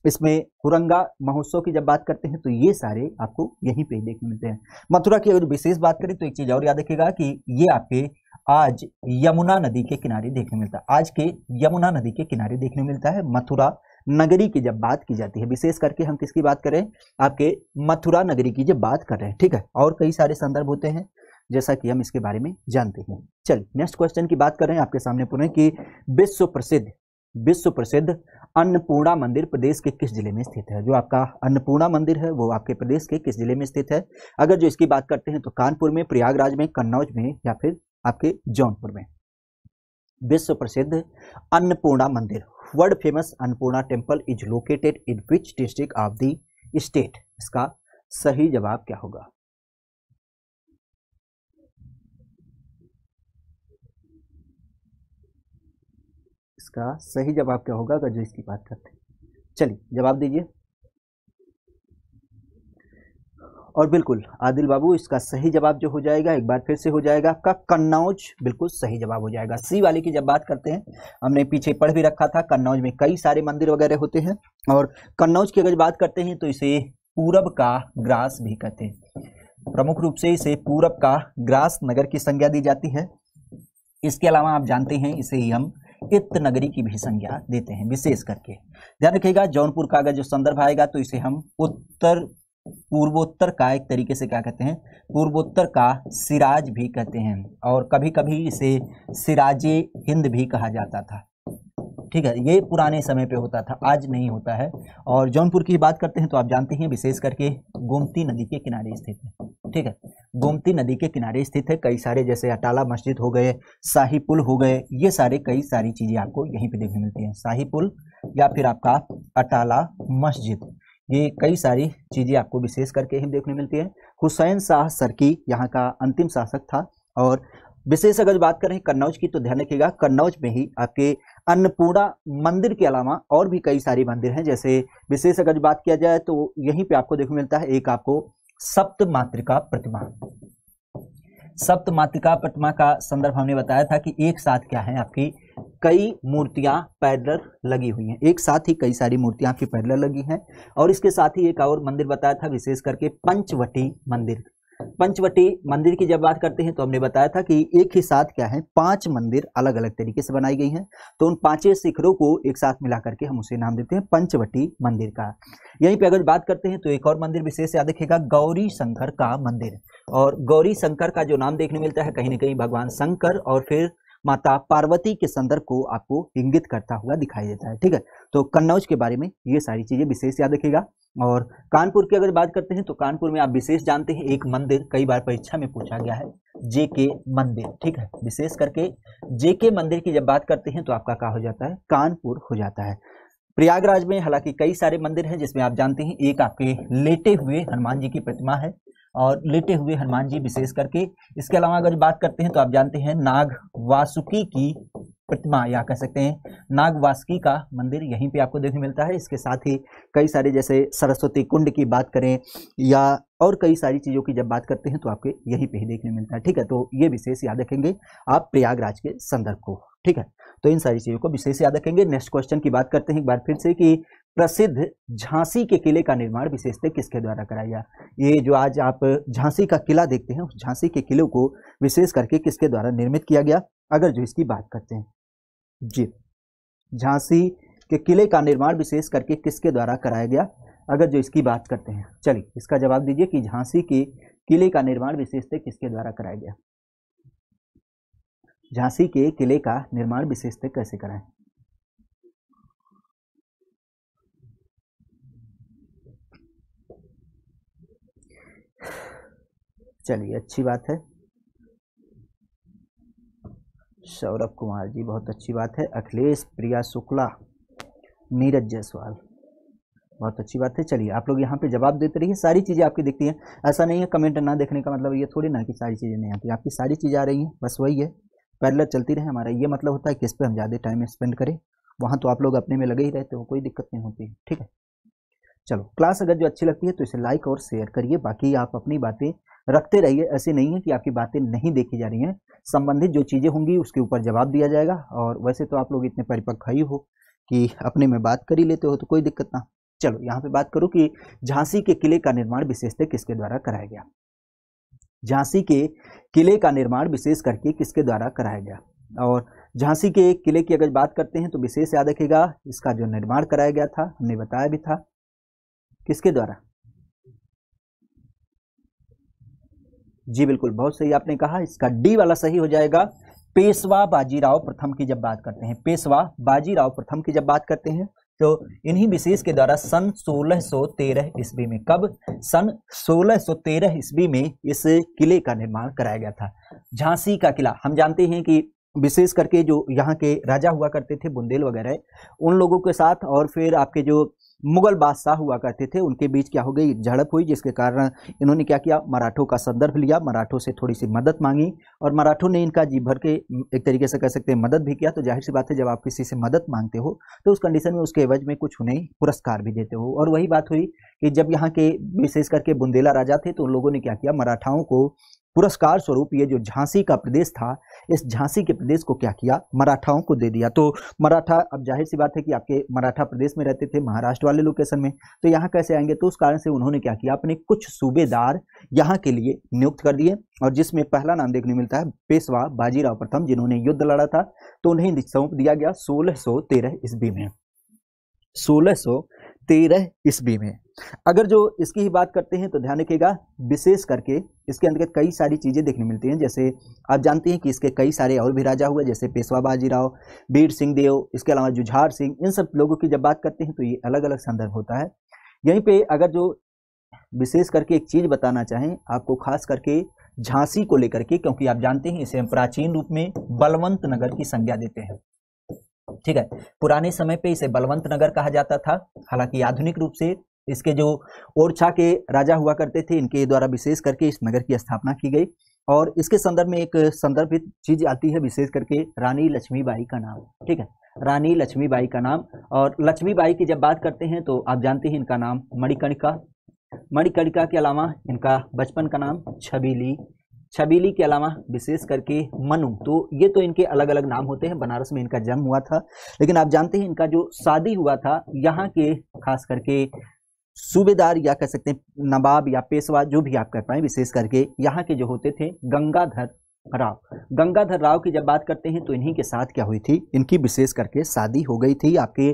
इसमें कुरंगा महोत्सव की जब बात करते हैं तो ये सारे आपको यहीं पे देखने मिलते हैं मथुरा की अगर विशेष बात करें तो एक चीज़ और याद रखिएगा कि ये आपके आज यमुना नदी के किनारे देखने मिलता है आज के यमुना नदी के किनारे देखने मिलता है मथुरा नगरी की जब बात की जाती है विशेष करके हम किसकी बात करें आपके मथुरा नगरी की जब बात कर रहे हैं ठीक है और कई सारे संदर्भ होते हैं जैसा कि हम इसके बारे में जानते हैं चलिए नेक्स्ट क्वेश्चन की बात कर रहे हैं आपके सामने पुनः कि विश्व प्रसिद्ध विश्व प्रसिद्ध अन्नपूर्णा मंदिर प्रदेश के किस जिले में स्थित है जो आपका अन्नपूर्णा मंदिर है वो आपके प्रदेश के किस जिले में स्थित है अगर जो इसकी बात करते हैं तो कानपुर में प्रयागराज में कन्नौज में या फिर आपके जौनपुर में विश्व प्रसिद्ध अन्नपूर्णा मंदिर world famous Annapurna temple is located in which district of the state इसका सही जवाब क्या होगा इसका सही जवाब क्या होगा अगर जो इसकी बात करते हैं चलिए जवाब दीजिए और बिल्कुल आदिल बाबू इसका सही जवाब जो हो जाएगा एक बार फिर से हो जाएगा आपका कन्नौज बिल्कुल सही जवाब हो जाएगा सी वाले की जब बात करते हैं हमने पीछे पढ़ भी रखा था कन्नौज में कई सारे मंदिर वगैरह होते हैं और कन्नौज की अगर बात करते हैं तो इसे पूरब का ग्रास भी कहते हैं प्रमुख रूप से इसे पूरब का ग्रास नगर की संज्ञा दी जाती है इसके अलावा आप जानते हैं इसे ही हम इत नगरी की भी संज्ञा देते हैं विशेष करके ध्यान रखिएगा जौनपुर का अगर जो संदर्भ आएगा तो इसे हम उत्तर पूर्वोत्तर का एक तरीके से क्या कहते हैं पूर्वोत्तर का सिराज भी कहते हैं और कभी कभी इसे सिराजे हिंद भी कहा जाता था ठीक है ये पुराने समय पे होता था आज नहीं होता है और जौनपुर की बात करते हैं तो आप जानते हैं विशेष करके गोमती नदी के किनारे स्थित है ठीक है गोमती नदी के किनारे स्थित है कई सारे जैसे अटाला मस्जिद हो गए शाही पुल हो गए ये सारे कई सारी चीज़ें आपको यहीं पे देखने मिलती हैं शाही पुल या फिर आपका अटाला मस्जिद ये कई सारी चीज़ें आपको विशेष करके ही देखने मिलती हैं हुसैन शाह सरकी यहाँ का अंतिम शासक था और विशेष अगर बात करें कन्नौज की तो ध्यान रखिएगा कन्नौज में ही आपके अन्नपूर्णा मंदिर के अलावा और भी कई सारे मंदिर हैं जैसे विशेष अगर बात किया जाए तो यहीं पे आपको देखने मिलता है एक आपको सप्त मातृका प्रतिमा सप्त मातृका प्रतिमा का संदर्भ हमने बताया था कि एक साथ क्या है आपकी कई मूर्तियां पैदल लगी हुई हैं एक साथ ही कई सारी मूर्तियां आपकी पैदल लगी हैं और इसके साथ ही एक और मंदिर बताया था विशेष करके पंचवटी मंदिर पंचवटी मंदिर की जब बात करते हैं तो हमने बताया था कि एक ही साथ क्या है पांच मंदिर अलग अलग तरीके से बनाई गई हैं तो उन पांचों शिखरों को एक साथ मिला करके हम उसे नाम देते हैं पंचवटी मंदिर का यहीं पे अगर बात करते हैं तो एक और मंदिर विशेष याद रखेगा गौरी शंकर का मंदिर और गौरी शंकर का जो नाम देखने मिलता है कहीं ना कहीं भगवान शंकर और फिर माता पार्वती के संदर्भ को आपको इंगित करता हुआ दिखाई देता है ठीक है तो कन्नौज के बारे में ये सारी चीज़ें विशेष याद रखेगा और कानपुर की अगर बात करते हैं तो कानपुर में आप विशेष जानते हैं एक मंदिर कई बार परीक्षा में पूछा गया है जे के मंदिर ठीक है विशेष करके जे के मंदिर की जब बात करते हैं तो आपका कहा हो जाता है कानपुर हो जाता है प्रयागराज में हालांकि कई सारे मंदिर हैं जिसमें आप जानते हैं एक आपके लेटे हुए हनुमान जी की प्रतिमा है और लेटे हुए हनुमान जी विशेष करके इसके अलावा अगर बात करते हैं तो आप जानते हैं नाग वासुकी की प्रतिमा या कह सकते हैं नागवासकी का मंदिर यहीं पे आपको देखने मिलता है इसके साथ ही कई सारे जैसे सरस्वती कुंड की बात करें या और कई सारी चीज़ों की जब बात करते हैं तो आपके यहीं पे ही देखने मिलता है ठीक है तो ये विशेष याद रखेंगे आप प्रयागराज के संदर्भ को ठीक है तो इन सारी चीज़ों को विशेष याद रखेंगे नेक्स्ट क्वेश्चन की बात करते हैं एक बार फिर से कि प्रसिद्ध झांसी के किले का निर्माण विशेषतः किसके द्वारा कराया गया ये जो आज आप झांसी का किला देखते हैं उस झांसी के किले को विशेष करके किसके द्वारा निर्मित किया गया अगर जो इसकी बात करते हैं जी झांसी के किले का निर्माण विशेष करके किसके द्वारा कराया गया अगर जो इसकी बात करते हैं चलिए इसका जवाब दीजिए कि झांसी के किले का निर्माण विशेषते किसके द्वारा कराया गया झांसी के किले का निर्माण विशेषते कैसे कराएं चलिए अच्छी बात है सौरभ कुमार जी बहुत अच्छी बात है अखिलेश प्रिया शुक्ला नीरज जायसवाल बहुत अच्छी बात है चलिए आप लोग यहाँ पे जवाब देते रहिए सारी चीज़ें आपकी दिखती हैं ऐसा नहीं है कमेंट ना देखने का मतलब ये थोड़ी ना कि सारी चीज़ें नहीं आती आपकी सारी चीज़ें आ रही हैं बस वही है पैरलर चलती रहे हमारा ये मतलब होता है किस पर हम ज़्यादा टाइम स्पेंड करें वहाँ तो आप लोग अपने में लगे ही रहते हो कोई दिक्कत नहीं होती ठीक है चलो क्लास अगर जो अच्छी लगती है तो इसे लाइक और शेयर करिए बाकी आप अपनी बातें रखते रहिए ऐसे नहीं है कि आपकी बातें नहीं देखी जा रही हैं संबंधित जो चीज़ें होंगी उसके ऊपर जवाब दिया जाएगा और वैसे तो आप लोग इतने परिपक्व ही हो कि अपने में बात कर ही लेते हो तो कोई दिक्कत ना चलो यहाँ पे बात करो कि झांसी के किले का निर्माण विशेषतः किसके द्वारा कराया गया झांसी के किले का निर्माण विशेष करके किसके द्वारा कराया गया और झांसी के किले की अगर बात करते हैं तो विशेष याद रखेगा इसका जो निर्माण कराया गया था हमने बताया भी था किसके द्वारा जी बिल्कुल बहुत सही आपने कहा इसका डी वाला सही हो जाएगा पेशवा बाजीराव प्रथम की जब बात करते हैं पेशवा बाजीराव प्रथम की जब बात करते हैं तो इन्हीं विशेष के द्वारा सन 1613 सो ईस्वी में कब सन 1613 सो ईस्वी में इस किले का निर्माण कराया गया था झांसी का किला हम जानते हैं कि विशेष करके जो यहाँ के राजा हुआ करते थे बुंदेल वगैरह उन लोगों के साथ और फिर आपके जो मुगल बादशाह हुआ करते थे उनके बीच क्या हो गई झड़प हुई जिसके कारण इन्होंने क्या किया मराठों का संदर्भ लिया मराठों से थोड़ी सी मदद मांगी और मराठों ने इनका जी भर के एक तरीके से कह सकते हैं मदद भी किया तो जाहिर सी बात है जब आप किसी से मदद मांगते हो तो उस कंडीशन में उसके एवज में कुछ उन्हें पुरस्कार भी देते हो और वही बात हुई कि जब यहाँ के विशेष करके बुंदेला राजा थे तो उन लोगों ने क्या किया मराठाओं को पुरस्कार स्वरूप ये जो झांसी का प्रदेश था इस झांसी के प्रदेश को क्या किया मराठाओं को दे दिया तो मराठा अब जाहिर सी बात है कि आपके मराठा प्रदेश में रहते थे महाराष्ट्र वाले लोकेशन में तो यहाँ कैसे आएंगे तो उस कारण से उन्होंने क्या किया अपने कुछ सूबेदार यहाँ के लिए नियुक्त कर दिए और जिसमें पहला नाम देखने मिलता है पेशवा बाजीराव प्रथम जिन्होंने युद्ध लड़ा था तो उन्हें सौंप दिया गया सोलह ईस्वी में सोलह ईस्वी में अगर जो इसकी ही बात करते हैं तो ध्यान रखिएगा विशेष करके इसके अंतर्गत कई सारी चीज़ें देखने मिलती हैं जैसे आप जानते हैं कि इसके कई सारे और भी राजा हुए जैसे पेशवा बाजीराव वीर सिंह देव इसके अलावा जुझार सिंह इन सब लोगों की जब बात करते हैं तो ये अलग अलग संदर्भ होता है यहीं पे अगर जो विशेष करके एक चीज़ बताना चाहें आपको खास करके झांसी को लेकर के क्योंकि आप जानते हैं इसे हम प्राचीन रूप में बलवंत नगर की संज्ञा देते हैं ठीक है पुराने समय पे इसे बलवंत नगर कहा जाता था हालांकि आधुनिक रूप से इसके जो ओरछा के राजा हुआ करते थे इनके द्वारा विशेष करके इस नगर की स्थापना की गई और इसके संदर्भ में एक संदर्भित चीज आती है विशेष करके रानी लक्ष्मीबाई का नाम ठीक है रानी लक्ष्मीबाई का नाम और लक्ष्मीबाई की जब बात करते हैं तो आप जानते हैं इनका नाम मणिकणिका मणिकणिका के अलावा इनका बचपन का नाम छबीली छबीली के अलावा विशेष करके मनु तो ये तो इनके अलग अलग नाम होते हैं बनारस में इनका जन्म हुआ था लेकिन आप जानते हैं इनका जो शादी हुआ था यहाँ के खास करके सूबेदार या कह सकते हैं नवाब या पेशवा जो भी आप कह पाए विशेष करके यहाँ के जो होते थे गंगाधर राव गंगाधर राव की जब बात करते हैं तो इन्हीं के साथ क्या हुई थी इनकी विशेष करके शादी हो गई थी आपके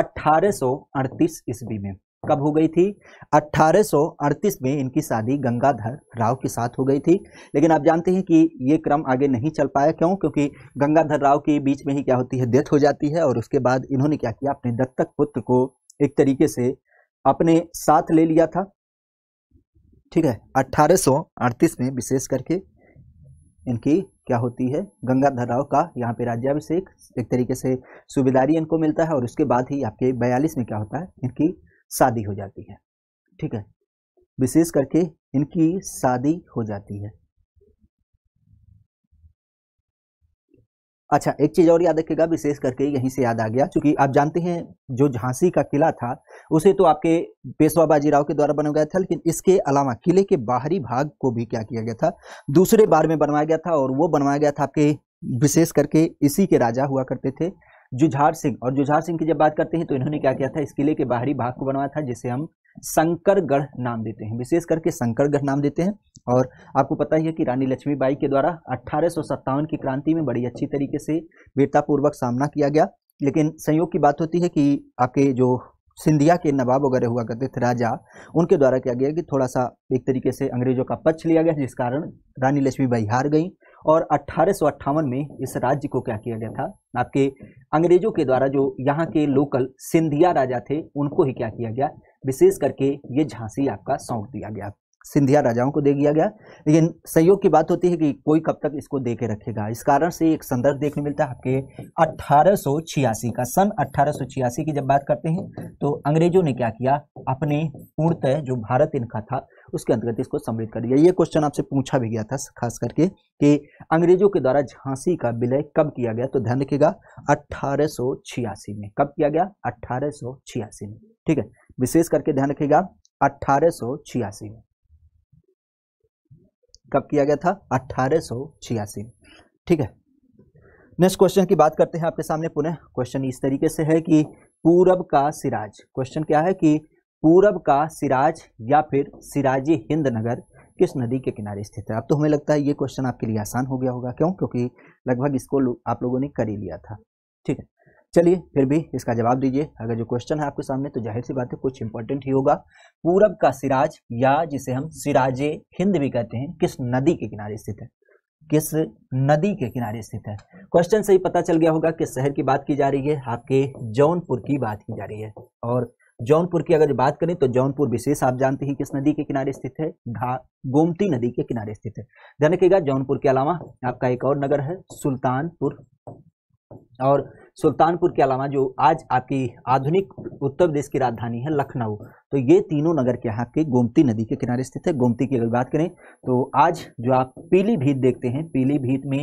1838 ईस्वी में कब हो गई थी 1838 में इनकी शादी गंगाधर राव के साथ हो गई थी लेकिन आप जानते हैं कि ये क्रम आगे नहीं चल पाया क्यों क्योंकि गंगाधर राव के बीच में ही क्या होती है डेथ हो जाती है और उसके बाद इन्होंने क्या किया अपने दत्तक पुत्र को एक तरीके से अपने साथ ले लिया था ठीक है 1838 में विशेष करके इनकी क्या होती है गंगाधर राव का यहाँ पे राज्याभिषेक एक तरीके से सुबेदारी इनको मिलता है और उसके बाद ही आपके बयालीस में क्या होता है इनकी शादी हो जाती है ठीक है विशेष करके इनकी शादी हो जाती है अच्छा एक चीज़ और याद रखिएगा विशेष करके यहीं से याद आ गया क्योंकि आप जानते हैं जो झांसी का किला था उसे तो आपके पेशवा बाजीराव के द्वारा बनाया गया था लेकिन इसके अलावा किले के बाहरी भाग को भी क्या किया गया था दूसरे बार में बनवाया गया था और वो बनवाया गया था आपके विशेष करके इसी के राजा हुआ करते थे जुझार सिंह और जुझार सिंह की जब बात करते हैं तो इन्होंने क्या किया था इस किले के बाहरी भाग को बनवाया था जिसे हम शंकरगढ़ नाम देते हैं विशेष करके शंकरगढ़ नाम देते हैं और आपको पता ही है कि रानी लक्ष्मीबाई के द्वारा अट्ठारह की क्रांति में बड़ी अच्छी तरीके से वीरतापूर्वक सामना किया गया लेकिन संयोग की बात होती है कि आपके जो सिंधिया के नवाब वगैरह हुआ करते थे राजा उनके द्वारा क्या गया कि थोड़ा सा एक तरीके से अंग्रेजों का पक्ष लिया गया जिस कारण रानी लक्ष्मीबाई हार गई और अट्ठारह में इस राज्य को क्या किया गया था आपके अंग्रेजों के द्वारा जो यहाँ के लोकल सिंधिया राजा थे उनको ही क्या किया गया विशेष करके ये झांसी आपका सौंप दिया गया सिंधिया राजाओं को दे दिया गया लेकिन संयोग की बात होती है कि कोई कब तक इसको दे के रखेगा इस कारण से एक संदर्भ देखने मिलता है आपके 1886 का सन 1886 की जब बात करते हैं तो अंग्रेजों ने क्या किया अपने पूर्णतः जो भारत इनका था उसके अंतर्गत इसको सम्मिलित कर दिया ये क्वेश्चन आपसे पूछा भी गया था खास करके कि अंग्रेजों के द्वारा झांसी का विलय कब किया गया तो ध्यान रखिएगा 1886 में कब किया गया 1886 में ठीक है विशेष करके ध्यान रखिएगा 1886 में कब किया गया था अट्ठारह में ठीक है नेक्स्ट क्वेश्चन की बात करते हैं आपके सामने पुनः क्वेश्चन इस तरीके से है कि पूरब का सिराज क्वेश्चन क्या है कि पूरब का सिराज या फिर सिराजी हिंद नगर किस नदी के किनारे स्थित है अब तो हमें लगता है ये क्वेश्चन आपके लिए आसान हो गया होगा क्यों क्योंकि लगभग इसको लो, आप लोगों ने कर ही लिया था ठीक है चलिए फिर भी इसका जवाब दीजिए अगर जो क्वेश्चन है आपके सामने तो जाहिर सी बात है कुछ इंपॉर्टेंट ही होगा पूरब का सिराज या जिसे हम सिराजे हिंद भी कहते हैं किस नदी के किनारे स्थित है किस नदी के किनारे स्थित है क्वेश्चन से ही पता चल गया होगा कि शहर की बात की जा रही है आपके जौनपुर की बात की जा रही है और जौनपुर की अगर बात करें तो जौनपुर विशेष आप जानते हैं किस नदी के किनारे स्थित है घा गोमती नदी के किनारे स्थित है ध्यान रखिएगा जौनपुर के अलावा आपका एक और नगर है सुल्तानपुर और सुल्तानपुर के अलावा जो आज आपकी आधुनिक उत्तर प्रदेश की राजधानी है लखनऊ तो ये तीनों नगर के यहाँ के गोमती नदी के किनारे स्थित है गोमती की अगर बात करें तो आज जो आप पीलीभीत देखते हैं पीलीभीत में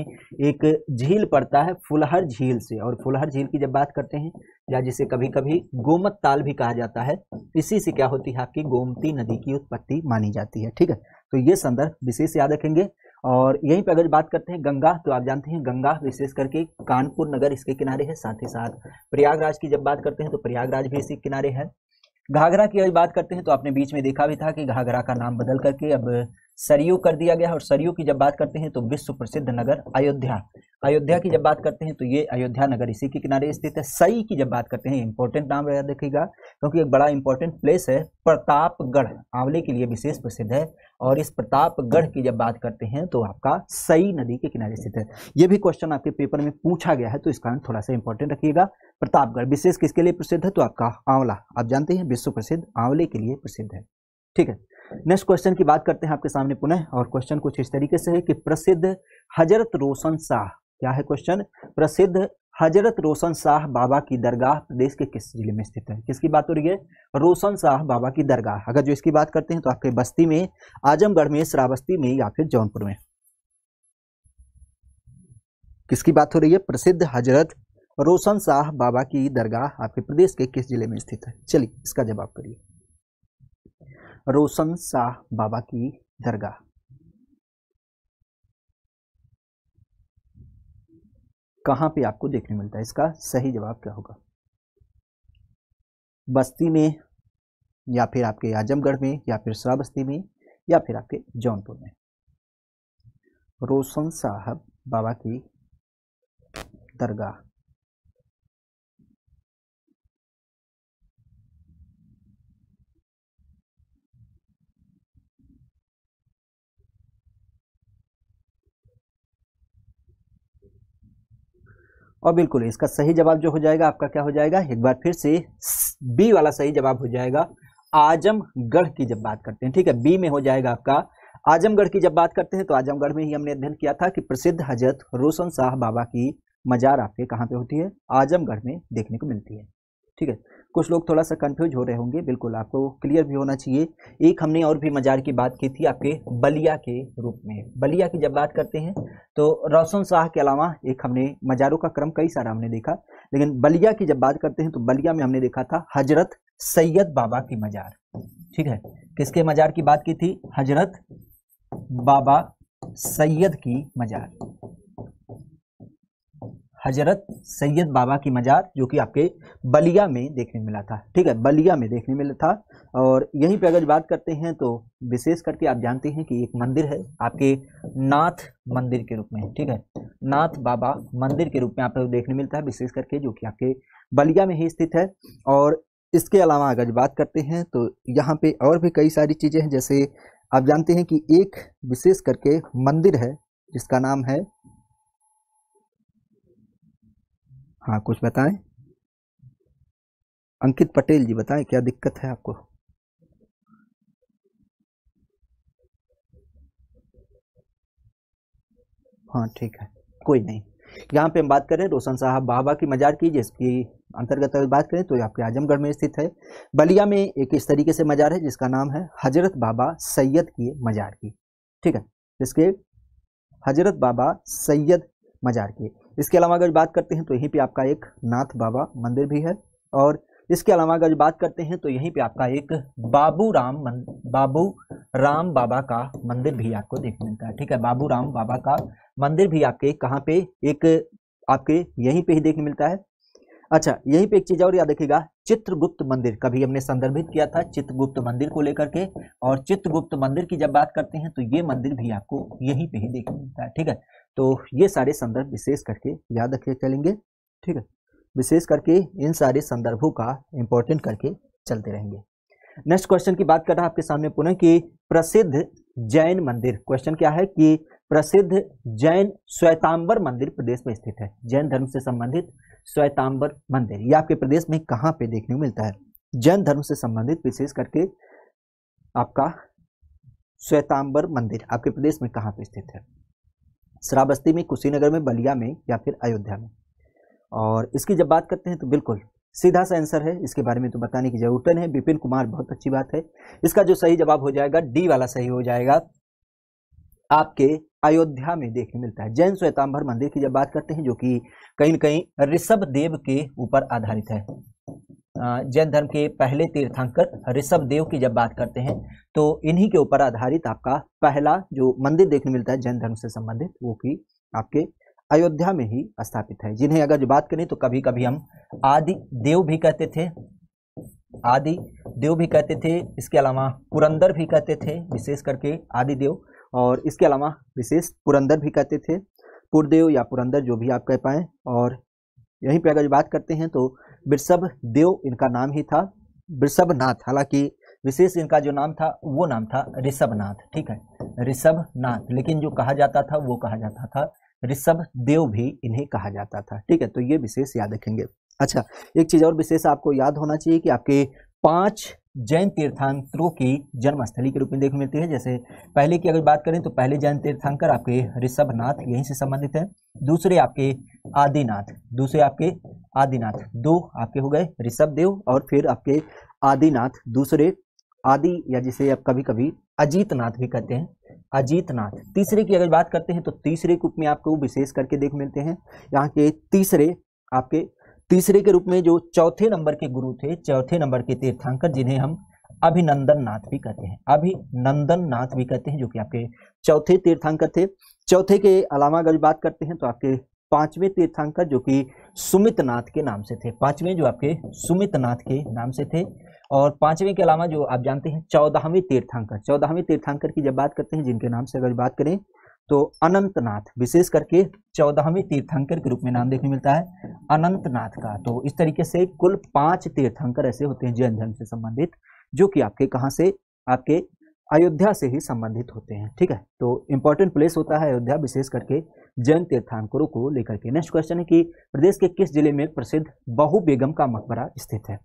एक झील पड़ता है फुलहर झील से और फुलहर झील की जब बात करते हैं या जिसे कभी कभी गोमत ताल भी कहा जाता है इसी से क्या होती है आपकी गोमती नदी की उत्पत्ति मानी जाती है ठीक है तो ये संदर्भ विशेष याद रखेंगे और यहीं पर अगर बात करते हैं गंगा तो आप जानते हैं गंगा विशेष करके कानपुर नगर इसके किनारे है साथ ही साथ प्रयागराज की जब बात करते हैं तो प्रयागराज भी इसी किनारे है घाघरा की अगर बात करते हैं तो आपने बीच में देखा भी था कि घाघरा का नाम बदल करके अब सरयू कर दिया गया और सरयू की जब बात करते हैं तो विश्व प्रसिद्ध नगर अयोध्या अयोध्या की जब बात करते हैं तो ये अयोध्या नगर इसी के किनारे स्थित है सई की जब बात करते हैं इंपॉर्टेंट नाम याद रखिएगा क्योंकि एक बड़ा इंपॉर्टेंट प्लेस है प्रतापगढ़ आंवले के लिए विशेष प्रसिद्ध है और इस प्रतापगढ़ की जब बात करते हैं तो आपका सई नदी के किनारे स्थित है ये भी क्वेश्चन आपके पेपर में पूछा गया है तो इस कारण थोड़ा सा इंपॉर्टेंट रखिएगा प्रतापगढ़ विशेष किसके लिए प्रसिद्ध है तो आपका आंवला आप जानते हैं विश्व प्रसिद्ध आंवले के लिए प्रसिद्ध है ठीक है नेक्स्ट क्वेश्चन की बात करते हैं आपके सामने पुनः और क्वेश्चन कुछ इस तरीके से है कि प्रसिद्ध हजरत रोशन शाह क्या है क्वेश्चन प्रसिद्ध हजरत रोशन शाह बाबा की दरगाह प्रदेश के किस जिले में स्थित है किसकी बात हो रही है रोशन शाह बाबा की दरगाह अगर जो इसकी बात करते हैं तो आपके बस्ती में आजमगढ़ में श्रावस्ती में या फिर जौनपुर में किसकी बात हो रही है प्रसिद्ध हजरत रोशन शाह बाबा की दरगाह आपके प्रदेश के किस जिले में स्थित है चलिए इसका जवाब करिए रोशन शाह बाबा की दरगाह कहां पे आपको देखने मिलता है इसका सही जवाब क्या होगा बस्ती में या फिर आपके आजमगढ़ में या फिर श्रावस्ती में या फिर आपके जौनपुर में रोशन साहब बाबा की दरगाह और बिल्कुल इसका सही जवाब जो हो जाएगा आपका क्या हो जाएगा एक बार फिर से बी वाला सही जवाब हो जाएगा आजमगढ़ की जब बात करते हैं ठीक है बी में हो जाएगा आपका आजमगढ़ की जब बात करते हैं तो आजमगढ़ में ही हमने अध्ययन किया था कि प्रसिद्ध हजरत रोशन शाह बाबा की मजार आपके कहाँ पे होती है आजमगढ़ में देखने को मिलती है ठीक है कुछ लोग थोड़ा सा कंफ्यूज हो रहे होंगे बिल्कुल आपको क्लियर भी होना चाहिए एक हमने और भी मजार की बात की थी आपके बलिया के रूप में बलिया की जब बात करते हैं तो रोशन शाह के अलावा एक हमने मजारों का क्रम कई सारा हमने देखा लेकिन बलिया की जब बात करते हैं तो बलिया में हमने देखा था हजरत सैयद बाबा की मजार ठीक है किसके मजार की बात की थी हजरत बाबा सैयद की मजार हजरत सैयद बाबा की मज़ार जो कि आपके बलिया में देखने मिला था ठीक है बलिया में देखने मिला था और यहीं पर अगर बात करते हैं तो विशेष करके आप जानते हैं कि एक मंदिर है आपके नाथ मंदिर के रूप में ठीक है नाथ बाबा मंदिर के रूप में आपको देखने मिलता है विशेष करके जो कि आपके बलिया में ही स्थित है और इसके अलावा अगर बात करते हैं तो यहाँ पे और भी कई सारी चीज़ें हैं जैसे आप जानते हैं कि एक विशेष करके मंदिर है जिसका नाम है हाँ कुछ बताएं अंकित पटेल जी बताएं क्या दिक्कत है आपको हाँ ठीक है कोई नहीं यहाँ पे हम बात करें रोशन साहब बाबा की मजार की जिसकी अंतर्गत अगर बात करें तो ये आपके आजमगढ़ में स्थित है बलिया में एक इस तरीके से मजार है जिसका नाम है हजरत बाबा सैयद की मजार की ठीक है जिसके हजरत बाबा सैयद मजार की इसके अलावा अगर बात करते हैं तो यहीं पे आपका एक नाथ बाबा मंदिर भी है और इसके अलावा अगर बात करते हैं तो यहीं पे आपका एक बाबू राम बाबू राम बाबा का मंदिर भी आपको देखने मिलता है ठीक है बाबू राम बाबा का मंदिर भी आपके कहाँ पे एक आपके यहीं पे ही देखने मिलता है अच्छा यहीं पे एक चीज़ और याद रखिएगा चित्रगुप्त मंदिर कभी हमने संदर्भित किया था चित्रगुप्त मंदिर को लेकर के और चित्रगुप्त मंदिर की जब बात करते हैं तो ये मंदिर भी आपको यहीं पे ही देखने मिलता है ठीक है तो ये सारे संदर्भ विशेष करके याद रखे चलेंगे ठीक है विशेष करके इन सारे संदर्भों का इम्पोर्टेंट करके चलते रहेंगे नेक्स्ट क्वेश्चन की बात कर रहा आपके सामने पुनः कि प्रसिद्ध जैन मंदिर क्वेश्चन क्या है कि प्रसिद्ध जैन श्वेतांबर मंदिर प्रदेश में स्थित है जैन धर्म से संबंधित श्वेतांबर मंदिर ये आपके प्रदेश में कहाँ पे देखने को मिलता है जैन धर्म से संबंधित विशेष करके आपका श्वेतांबर मंदिर आपके प्रदेश में कहाँ पे स्थित है श्रावस्ती में कुशीनगर में बलिया में या फिर अयोध्या में और इसकी जब बात करते हैं तो बिल्कुल सीधा सा आंसर है इसके बारे में तो बताने की जरूरत नहीं है विपिन कुमार बहुत अच्छी बात है इसका जो सही जवाब हो जाएगा डी वाला सही हो जाएगा आपके अयोध्या में देखने मिलता है जैन स्वेतांबर मंदिर की जब बात करते हैं जो कि कहीं ना कहीं ऋषभ देव के ऊपर आधारित है जैन धर्म के पहले तीर्थंकर ऋषभ देव की जब बात करते हैं तो इन्हीं के ऊपर आधारित आपका पहला जो मंदिर देखने मिलता है जैन धर्म से संबंधित वो कि आपके अयोध्या में ही स्थापित है जिन्हें अगर जो बात करें तो कभी कभी हम आदि देव भी कहते थे आदि देव भी कहते थे इसके अलावा पुरंदर भी कहते थे विशेष करके आदि देव और इसके अलावा विशेष पुरंदर भी कहते थे पुरदेव या पुरंदर जो भी आप कह पाएँ और यहीं पर अगर बात करते हैं तो बिरसभ देव इनका नाम ही था बिरसभ नाथ हालांकि विशेष इनका जो नाम था वो नाम था ऋषभ नाथ ठीक है ऋषभ नाथ लेकिन जो कहा जाता था वो कहा जाता था ऋषभ देव भी इन्हें कहा जाता था ठीक है तो ये विशेष याद रखेंगे अच्छा एक चीज़ और विशेष आपको याद होना चाहिए कि आपके पांच जैन तीर्थांकरों की जन्मस्थली के रूप में देखने मिलती है जैसे पहले की अगर बात करें तो पहले जैन तीर्थांकर आपके ऋषभनाथ यहीं से संबंधित हैं दूसरे आपके आदिनाथ दूसरे आपके आदिनाथ दो आपके हो गए ऋषभ देव और फिर आपके आदिनाथ दूसरे आदि या जिसे आप कभी कभी अजीतनाथ भी कहते हैं अजीतनाथ तीसरे की अगर बात करते हैं तो तीसरे रूप में आपको विशेष करके देख मिलते हैं यहाँ के तीसरे आपके तीसरे के रूप में जो चौथे नंबर के गुरु थे चौथे नंबर के तीर्थांकर जिन्हें हम अभिनंदन नाथ भी कहते हैं अभिनंदन नाथ भी कहते हैं जो कि आपके चौथे तीर्थांकर थे चौथे के अलावा अगर बात करते हैं तो आपके पांचवें तीर्थांकर जो कि सुमित नाथ के नाम से थे पांचवें जो आपके सुमित नाथ के नाम से थे और पांचवें के अलावा जो आप जानते हैं चौदहवें तीर्थंकर चौदहवें तीर्थंकर की जब बात करते हैं जिनके नाम से अगर बात करें तो अनंतनाथ विशेष करके चौदहवें तीर्थंकर के रूप में नाम देखने मिलता है अनंतनाथ का तो इस तरीके से कुल पांच तीर्थंकर ऐसे होते हैं जैन धर्म से संबंधित जो कि आपके कहाँ से आपके अयोध्या से ही संबंधित होते हैं ठीक है तो इंपॉर्टेंट प्लेस होता है अयोध्या विशेष करके जैन तीर्थांकरों को लेकर के नेक्स्ट क्वेश्चन है कि प्रदेश के किस जिले में प्रसिद्ध बहु बेगम का मकबरा स्थित है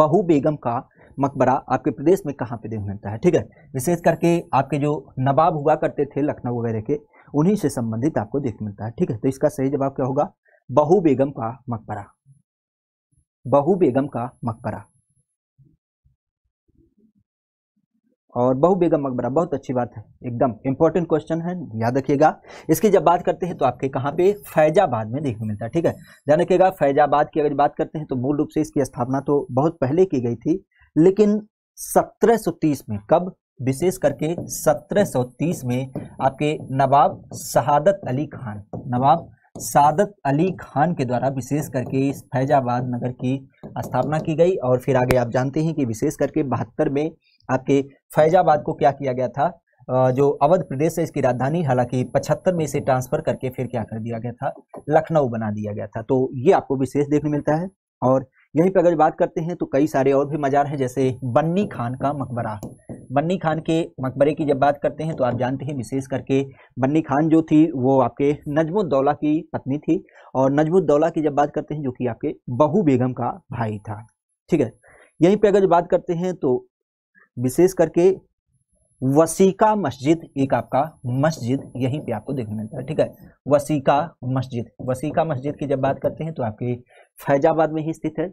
बहु बेगम का मकबरा आपके प्रदेश में कहाँ पे देखने मिलता है ठीक है विशेष करके आपके जो नवाब हुआ करते थे लखनऊ वगैरह के उन्हीं से संबंधित आपको देखने मिलता है ठीक है तो इसका सही जवाब क्या होगा बहु बेगम का मकबरा बहु बेगम का मकबरा और बहु बेगम मकबरा बहुत अच्छी बात है एकदम इंपॉर्टेंट क्वेश्चन है याद रखिएगा इसकी जब बात करते हैं तो आपके कहाँ पे फैजाबाद में देखने मिलता है ठीक है ध्यान रखिएगा फैजाबाद की अगर बात करते हैं तो मूल रूप से इसकी स्थापना तो बहुत पहले की गई थी लेकिन 1730 में कब विशेष करके 1730 में आपके नवाब शहादत अली खान नवाब सादत अली खान के द्वारा विशेष करके इस फैजाबाद नगर की स्थापना की गई और फिर आगे आप जानते हैं कि विशेष करके बहत्तर में आपके फैजाबाद को क्या किया गया था जो अवध प्रदेश है इसकी राजधानी हालांकि पचहत्तर में इसे ट्रांसफर करके फिर क्या कर दिया गया था लखनऊ बना दिया गया था तो ये आपको विशेष देखने मिलता है और यहीं पर अगर बात करते हैं तो कई सारे और भी मज़ार हैं जैसे बन्नी खान का मकबरा बन्नी खान के मकबरे की जब बात करते हैं तो आप जानते हैं विशेष करके बन्नी खान जो थी वो आपके नजमुद्दौला की पत्नी थी और नजमुद्दौला की जब बात करते हैं जो कि आपके बहू बेगम का भाई था ठीक है यहीं पे अगर बात करते हैं तो विशेष करके वसीका मस्जिद एक आपका मस्जिद यहीं पे आपको देखने मिलता है ठीक है वसीका मस्जिद वसीका मस्जिद की जब बात करते हैं तो आपके फैजाबाद में ही स्थित है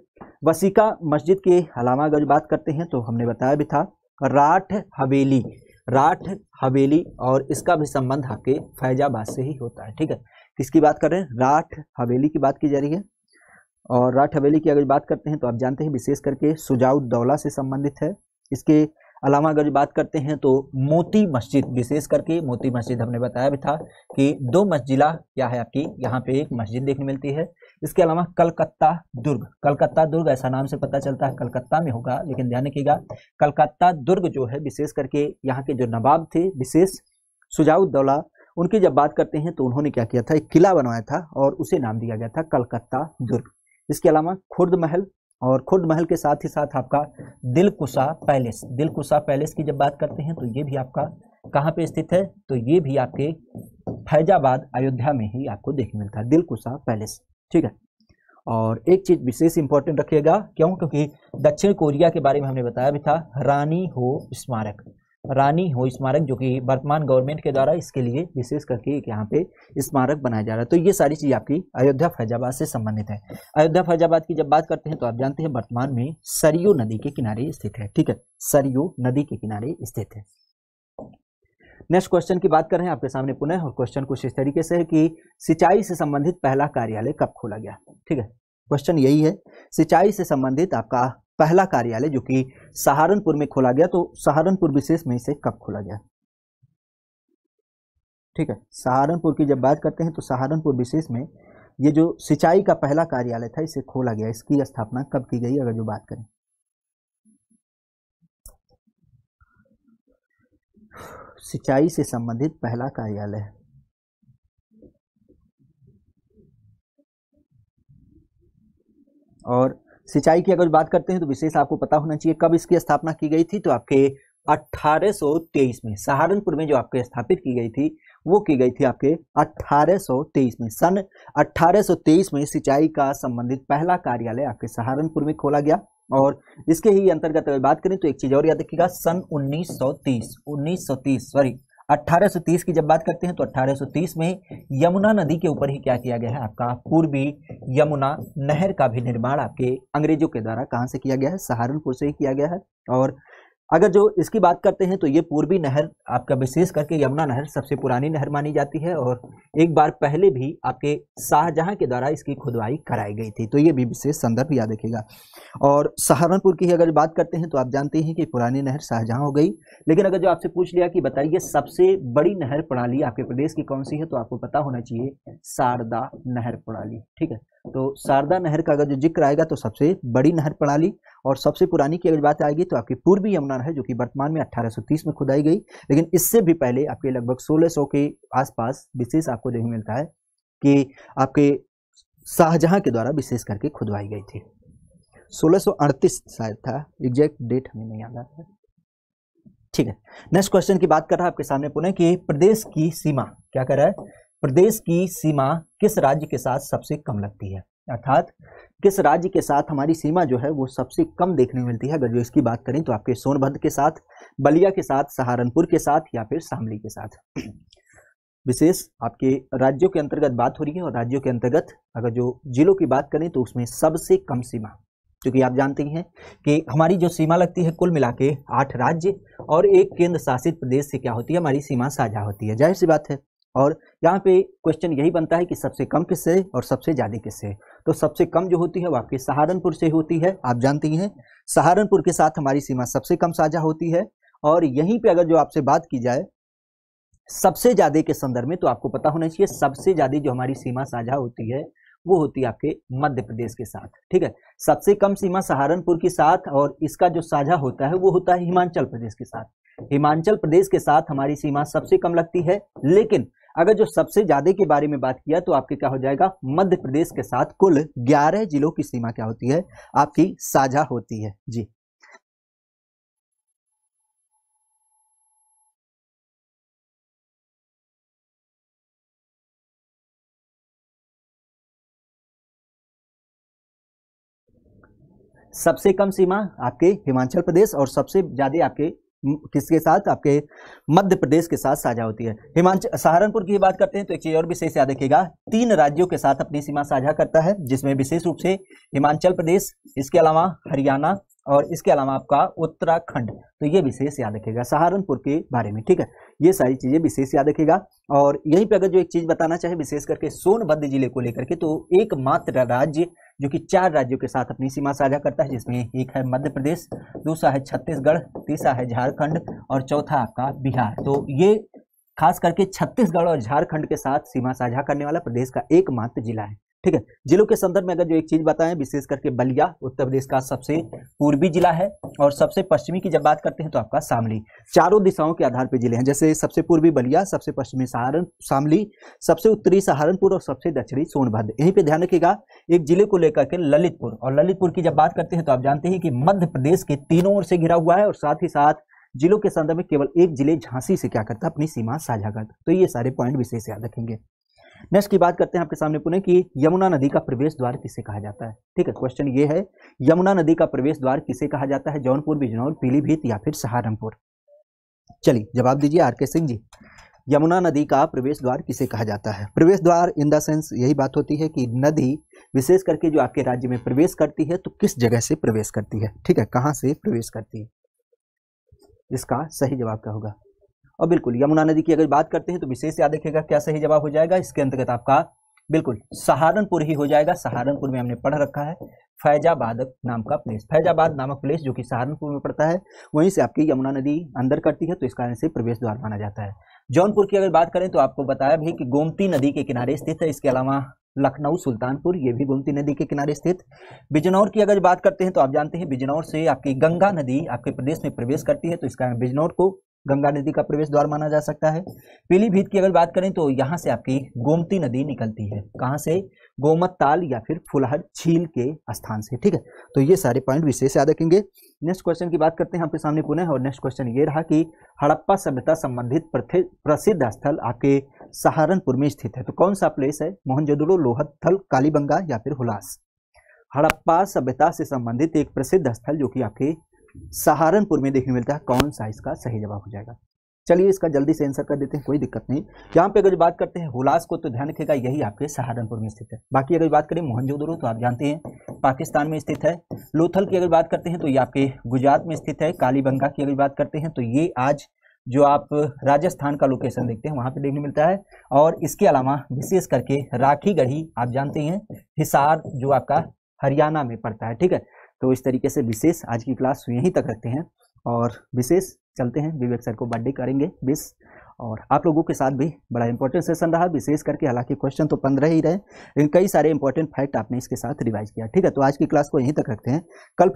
वसीका मस्जिद के अलावा अगर बात करते हैं तो हमने बताया भी था राठ हवेली राठ हवेली और इसका भी संबंध आपके फैजाबाद से ही होता है ठीक है किसकी बात कर रहे हैं राठ हवेली की बात की जा रही है और राठ हवेली की अगर बात करते हैं तो आप जानते हैं विशेष करके सुजाउद्दौला से संबंधित है इसके अलावा अगर बात करते हैं तो मोती मस्जिद विशेष करके मोती मस्जिद हमने बताया भी था कि दो मस्जिला क्या है आपकी यहाँ पे एक मस्जिद देखने मिलती है इसके अलावा कलकत्ता दुर्ग कलकत्ता दुर्ग ऐसा नाम से पता चलता है कलकत्ता में होगा लेकिन ध्यान रखिएगा कलकत्ता दुर्ग जो है विशेष करके यहाँ के जो नवाब थे विशेष सुजाउद्दौला उनकी जब बात करते हैं तो उन्होंने क्या किया था एक किला बनवाया था और उसे नाम दिया गया था कलकत्ता दुर्ग इसके अलावा खुर्द महल और खुद महल के साथ ही साथ आपका दिलकुशा पैलेस दिलकुशा पैलेस की जब बात करते हैं तो ये भी आपका कहाँ पे स्थित है तो ये भी आपके फैजाबाद अयोध्या में ही आपको देखने मिलता है दिलकुशा पैलेस ठीक है और एक चीज़ विशेष इंपॉर्टेंट रखिएगा क्यों क्योंकि दक्षिण कोरिया के बारे में हमने बताया भी था रानी हो स्मारक रानी हो स्मारक जो कि वर्तमान गवर्नमेंट के द्वारा इसके लिए विशेष करके एक यहाँ पे स्मारक बनाया जा रहा है तो ये सारी चीज़ आपकी अयोध्या फैजाबाद से संबंधित है अयोध्या फैजाबाद की जब बात करते हैं तो आप जानते हैं वर्तमान में सरयू नदी के किनारे स्थित है ठीक है सरयू नदी के किनारे स्थित है नेक्स्ट क्वेश्चन की बात कर रहे हैं आपके सामने पुनः और क्वेश्चन कुछ इस तरीके से है कि सिंचाई से संबंधित पहला कार्यालय कब खोला गया ठीक है क्वेश्चन यही है सिंचाई से संबंधित आपका पहला कार्यालय जो कि सहारनपुर में खोला गया तो सहारनपुर विशेष में इसे कब खोला गया ठीक है सहारनपुर की जब बात करते हैं तो सहारनपुर विशेष में ये जो सिंचाई का पहला कार्यालय था इसे खोला गया इसकी स्थापना कब की गई अगर जो बात करें सिंचाई से संबंधित पहला कार्यालय और सिंचाई की अगर बात करते हैं तो विशेष आपको पता होना चाहिए कब इसकी स्थापना की गई थी तो आपके 1823 में सहारनपुर में जो आपके स्थापित की गई थी वो की गई थी आपके 1823 में सन 1823 में सिंचाई का संबंधित पहला कार्यालय आपके सहारनपुर में खोला गया और इसके ही अंतर्गत अगर बात करें तो एक चीज और याद रखिएगा सन 1930 1930 सॉरी 1830 की जब बात करते हैं तो 1830 में यमुना नदी के ऊपर ही क्या किया गया है आपका पूर्वी यमुना नहर का भी निर्माण आपके अंग्रेजों के द्वारा कहाँ से किया गया है सहारनपुर से ही किया गया है और अगर जो इसकी बात करते हैं तो ये पूर्वी नहर आपका विशेष करके यमुना नहर सबसे पुरानी नहर मानी जाती है और एक बार पहले भी आपके शाहजहां के द्वारा इसकी खुदवाई कराई गई थी तो ये भी विशेष संदर्भ याद रखेगा और सहारनपुर की अगर बात करते हैं तो आप जानते हैं कि पुरानी नहर शाहजहां हो गई लेकिन अगर जो आपसे पूछ लिया कि बताइए सबसे बड़ी नहर प्रणाली आपके प्रदेश की कौन सी है तो आपको पता होना चाहिए शारदा नहर प्रणाली ठीक है तो शारदा नहर का अगर जो जिक्र आएगा तो सबसे बड़ी नहर प्रणाली और सबसे पुरानी की अगर बात आएगी तो आपकी पूर्वी यमुना नहर जो कि वर्तमान में 1830 में खुदाई गई लेकिन इससे भी पहले आपके लगभग 1600 के आसपास विशेष आपको देखने मिलता है कि आपके शाहजहां के द्वारा विशेष करके खुदवाई गई थी सोलह शायद था एग्जैक्ट डेट हमें नहीं याद आता ठीक है नेक्स्ट क्वेश्चन की बात कर रहा है आपके सामने पुणे की प्रदेश की सीमा क्या कर रहा है प्रदेश की सीमा किस राज्य के साथ सबसे कम लगती है अर्थात किस राज्य के साथ हमारी सीमा जो है वो सबसे कम देखने को मिलती है अगर जो इसकी बात करें तो आपके सोनभद्र के साथ बलिया के साथ सहारनपुर के साथ या फिर शामली के साथ विशेष आपके राज्यों के अंतर्गत बात हो रही है और राज्यों के अंतर्गत अगर जो जिलों की बात करें तो उसमें सबसे कम सीमा क्योंकि आप जानते हैं कि हमारी जो सीमा लगती है कुल मिला के आठ राज्य और एक केंद्र शासित प्रदेश से क्या होती है हमारी सीमा साझा होती है जाहिर सी बात है और यहाँ पे क्वेश्चन यही बनता है कि सबसे कम किससे और सबसे ज़्यादा किससे तो सबसे कम जो होती है वो आपके सहारनपुर से होती है आप जानती हैं सहारनपुर के साथ हमारी सीमा सबसे कम साझा होती है और यहीं पे अगर जो आपसे बात की जाए सबसे ज़्यादा के संदर्भ में तो आपको पता होना चाहिए सबसे ज़्यादा जो हमारी सीमा साझा होती है वो होती है आपके मध्य प्रदेश के साथ ठीक है सबसे कम सीमा सहारनपुर के साथ और इसका जो साझा होता है वो होता है हिमाचल प्रदेश के साथ हिमाचल प्रदेश के साथ हमारी सीमा सबसे कम लगती है लेकिन अगर जो सबसे ज्यादा के बारे में बात किया तो आपके क्या हो जाएगा मध्य प्रदेश के साथ कुल 11 जिलों की सीमा क्या होती है आपकी साझा होती है जी सबसे कम सीमा आपके हिमाचल प्रदेश और सबसे ज्यादा आपके किसके साथ आपके मध्य प्रदेश के साथ साझा होती है हिमाचल सहारनपुर की बात करते हैं तो एक चीज और विशेष याद रखिएगा तीन राज्यों के साथ अपनी सीमा साझा करता है जिसमें विशेष रूप से हिमाचल प्रदेश इसके अलावा हरियाणा और इसके अलावा आपका उत्तराखंड तो ये विशेष याद रखेगा सहारनपुर के बारे में ठीक है ये सारी चीज़ें विशेष याद रखेगा और यहीं पे अगर जो एक चीज़ बताना चाहे विशेष करके सोनभद्र जिले को लेकर के तो एकमात्र राज्य जो कि चार राज्यों के साथ अपनी सीमा साझा करता है जिसमें एक है मध्य प्रदेश दूसरा है छत्तीसगढ़ तीसरा है झारखंड और चौथा आपका बिहार तो ये खास करके छत्तीसगढ़ और झारखंड के साथ सीमा साझा करने वाला प्रदेश का एकमात्र जिला है ठीक है जिलों के संदर्भ में अगर जो एक चीज बताएं विशेष करके बलिया उत्तर प्रदेश का सबसे पूर्वी जिला है और सबसे पश्चिमी की जब बात करते हैं तो आपका शामली चारों दिशाओं के आधार पर जिले हैं जैसे सबसे पूर्वी बलिया सबसे पश्चिमी सहारन शामली सबसे उत्तरी सहारनपुर और सबसे दक्षिणी सोनभद्र यहीं पर ध्यान रखिएगा एक जिले को लेकर के ललितपुर और ललितपुर की जब बात करते हैं तो आप जानते हैं कि मध्य प्रदेश के तीनों ओर से घिरा हुआ है और साथ ही साथ जिलों के संदर्भ में केवल एक जिले झांसी से क्या करता अपनी सीमा साझा करता तो ये सारे पॉइंट विशेष याद रखेंगे नेक्स्ट की बात करते हैं आपके सामने पुणे की यमुना नदी का प्रवेश द्वार किसे कहा जाता है ठीक है क्वेश्चन ये है यमुना नदी का प्रवेश द्वार किसे कहा जाता है जौनपुर बिजनौर पीलीभीत या फिर सहारनपुर चलिए जवाब दीजिए आर के सिंह जी यमुना नदी का प्रवेश द्वार किसे कहा जाता है प्रवेश द्वार इन द सेंस यही बात होती है कि नदी विशेष करके जो आपके राज्य में प्रवेश करती है तो किस जगह से प्रवेश करती है ठीक है कहाँ से प्रवेश करती है इसका सही जवाब क्या होगा और बिल्कुल यमुना नदी की अगर बात करते हैं तो विशेष याद रखेगा क्या सही जवाब हो जाएगा इसके अंतर्गत आपका बिल्कुल सहारनपुर ही हो जाएगा सहारनपुर में हमने पढ़ रखा है फैजाबाद नाम का प्लेस फैजाबाद नामक प्लेस जो कि सहारनपुर में पड़ता है वहीं से आपकी यमुना नदी अंदर करती है तो इस कारण से प्रवेश द्वार माना जाता है जौनपुर की अगर बात करें तो आपको बताया भी कि गोमती नदी के किनारे स्थित है इसके अलावा लखनऊ सुल्तानपुर ये भी गोमती नदी के किनारे स्थित बिजनौर की अगर बात करते हैं तो आप जानते हैं बिजनौर से आपकी गंगा नदी आपके प्रदेश में प्रवेश करती है तो इस कारण बिजनौर को गंगा नदी का प्रवेश द्वार माना जा सकता है पीलीभीत की अगर बात करें तो यहाँ से आपकी गोमती नदी निकलती है कहाँ से गोमत ताल या फिर फुलहर झील के स्थान से ठीक है तो ये सारे पॉइंट विशेष याद रखेंगे नेक्स्ट क्वेश्चन की बात करते हैं आपके सामने पुनः और नेक्स्ट क्वेश्चन ये रहा कि हड़प्पा सभ्यता संबंधित प्रसिद्ध स्थल आपके सहारनपुर में स्थित है तो कौन सा प्लेस है मोहनजोदड़ो थल कालीबंगा या फिर हुलास हड़प्पा सभ्यता से संबंधित एक प्रसिद्ध स्थल जो कि आपके सहारनपुर में देखने मिलता है कौन सा इसका सही जवाब हो जाएगा चलिए इसका जल्दी से आंसर कर देते हैं कोई दिक्कत नहीं यहाँ पे अगर बात करते हैं हुलास को तो ध्यान रखेगा यही आपके सहारनपुर में स्थित है बाकी अगर बात करें मोहनजोदड़ो तो आप जानते हैं पाकिस्तान में स्थित है लोथल की अगर बात करते हैं तो ये आपके गुजरात में स्थित है कालीबंगा की अगर बात करते हैं तो ये आज जो आप राजस्थान का लोकेशन देखते हैं वहाँ पर देखने मिलता है और इसके अलावा विशेष करके राखी गढ़ी आप जानते हैं हिसार जो आपका हरियाणा में पड़ता है ठीक है तो इस तरीके से विशेष आज की क्लास यहीं तक रखते हैं और विशेष चलते हैं विवेक सर को बर्थडे करेंगे बिस और आप लोगों के साथ भी बड़ा इंपॉर्टेंट सेशन रहा विशेष करके हालांकि क्वेश्चन तो पंद्रह ही रहे लेकिन कई सारे इंपॉर्टेंट फैक्ट आपने इसके साथ रिवाइज किया ठीक है तो आज की क्लास को यहीं तक रखते हैं कल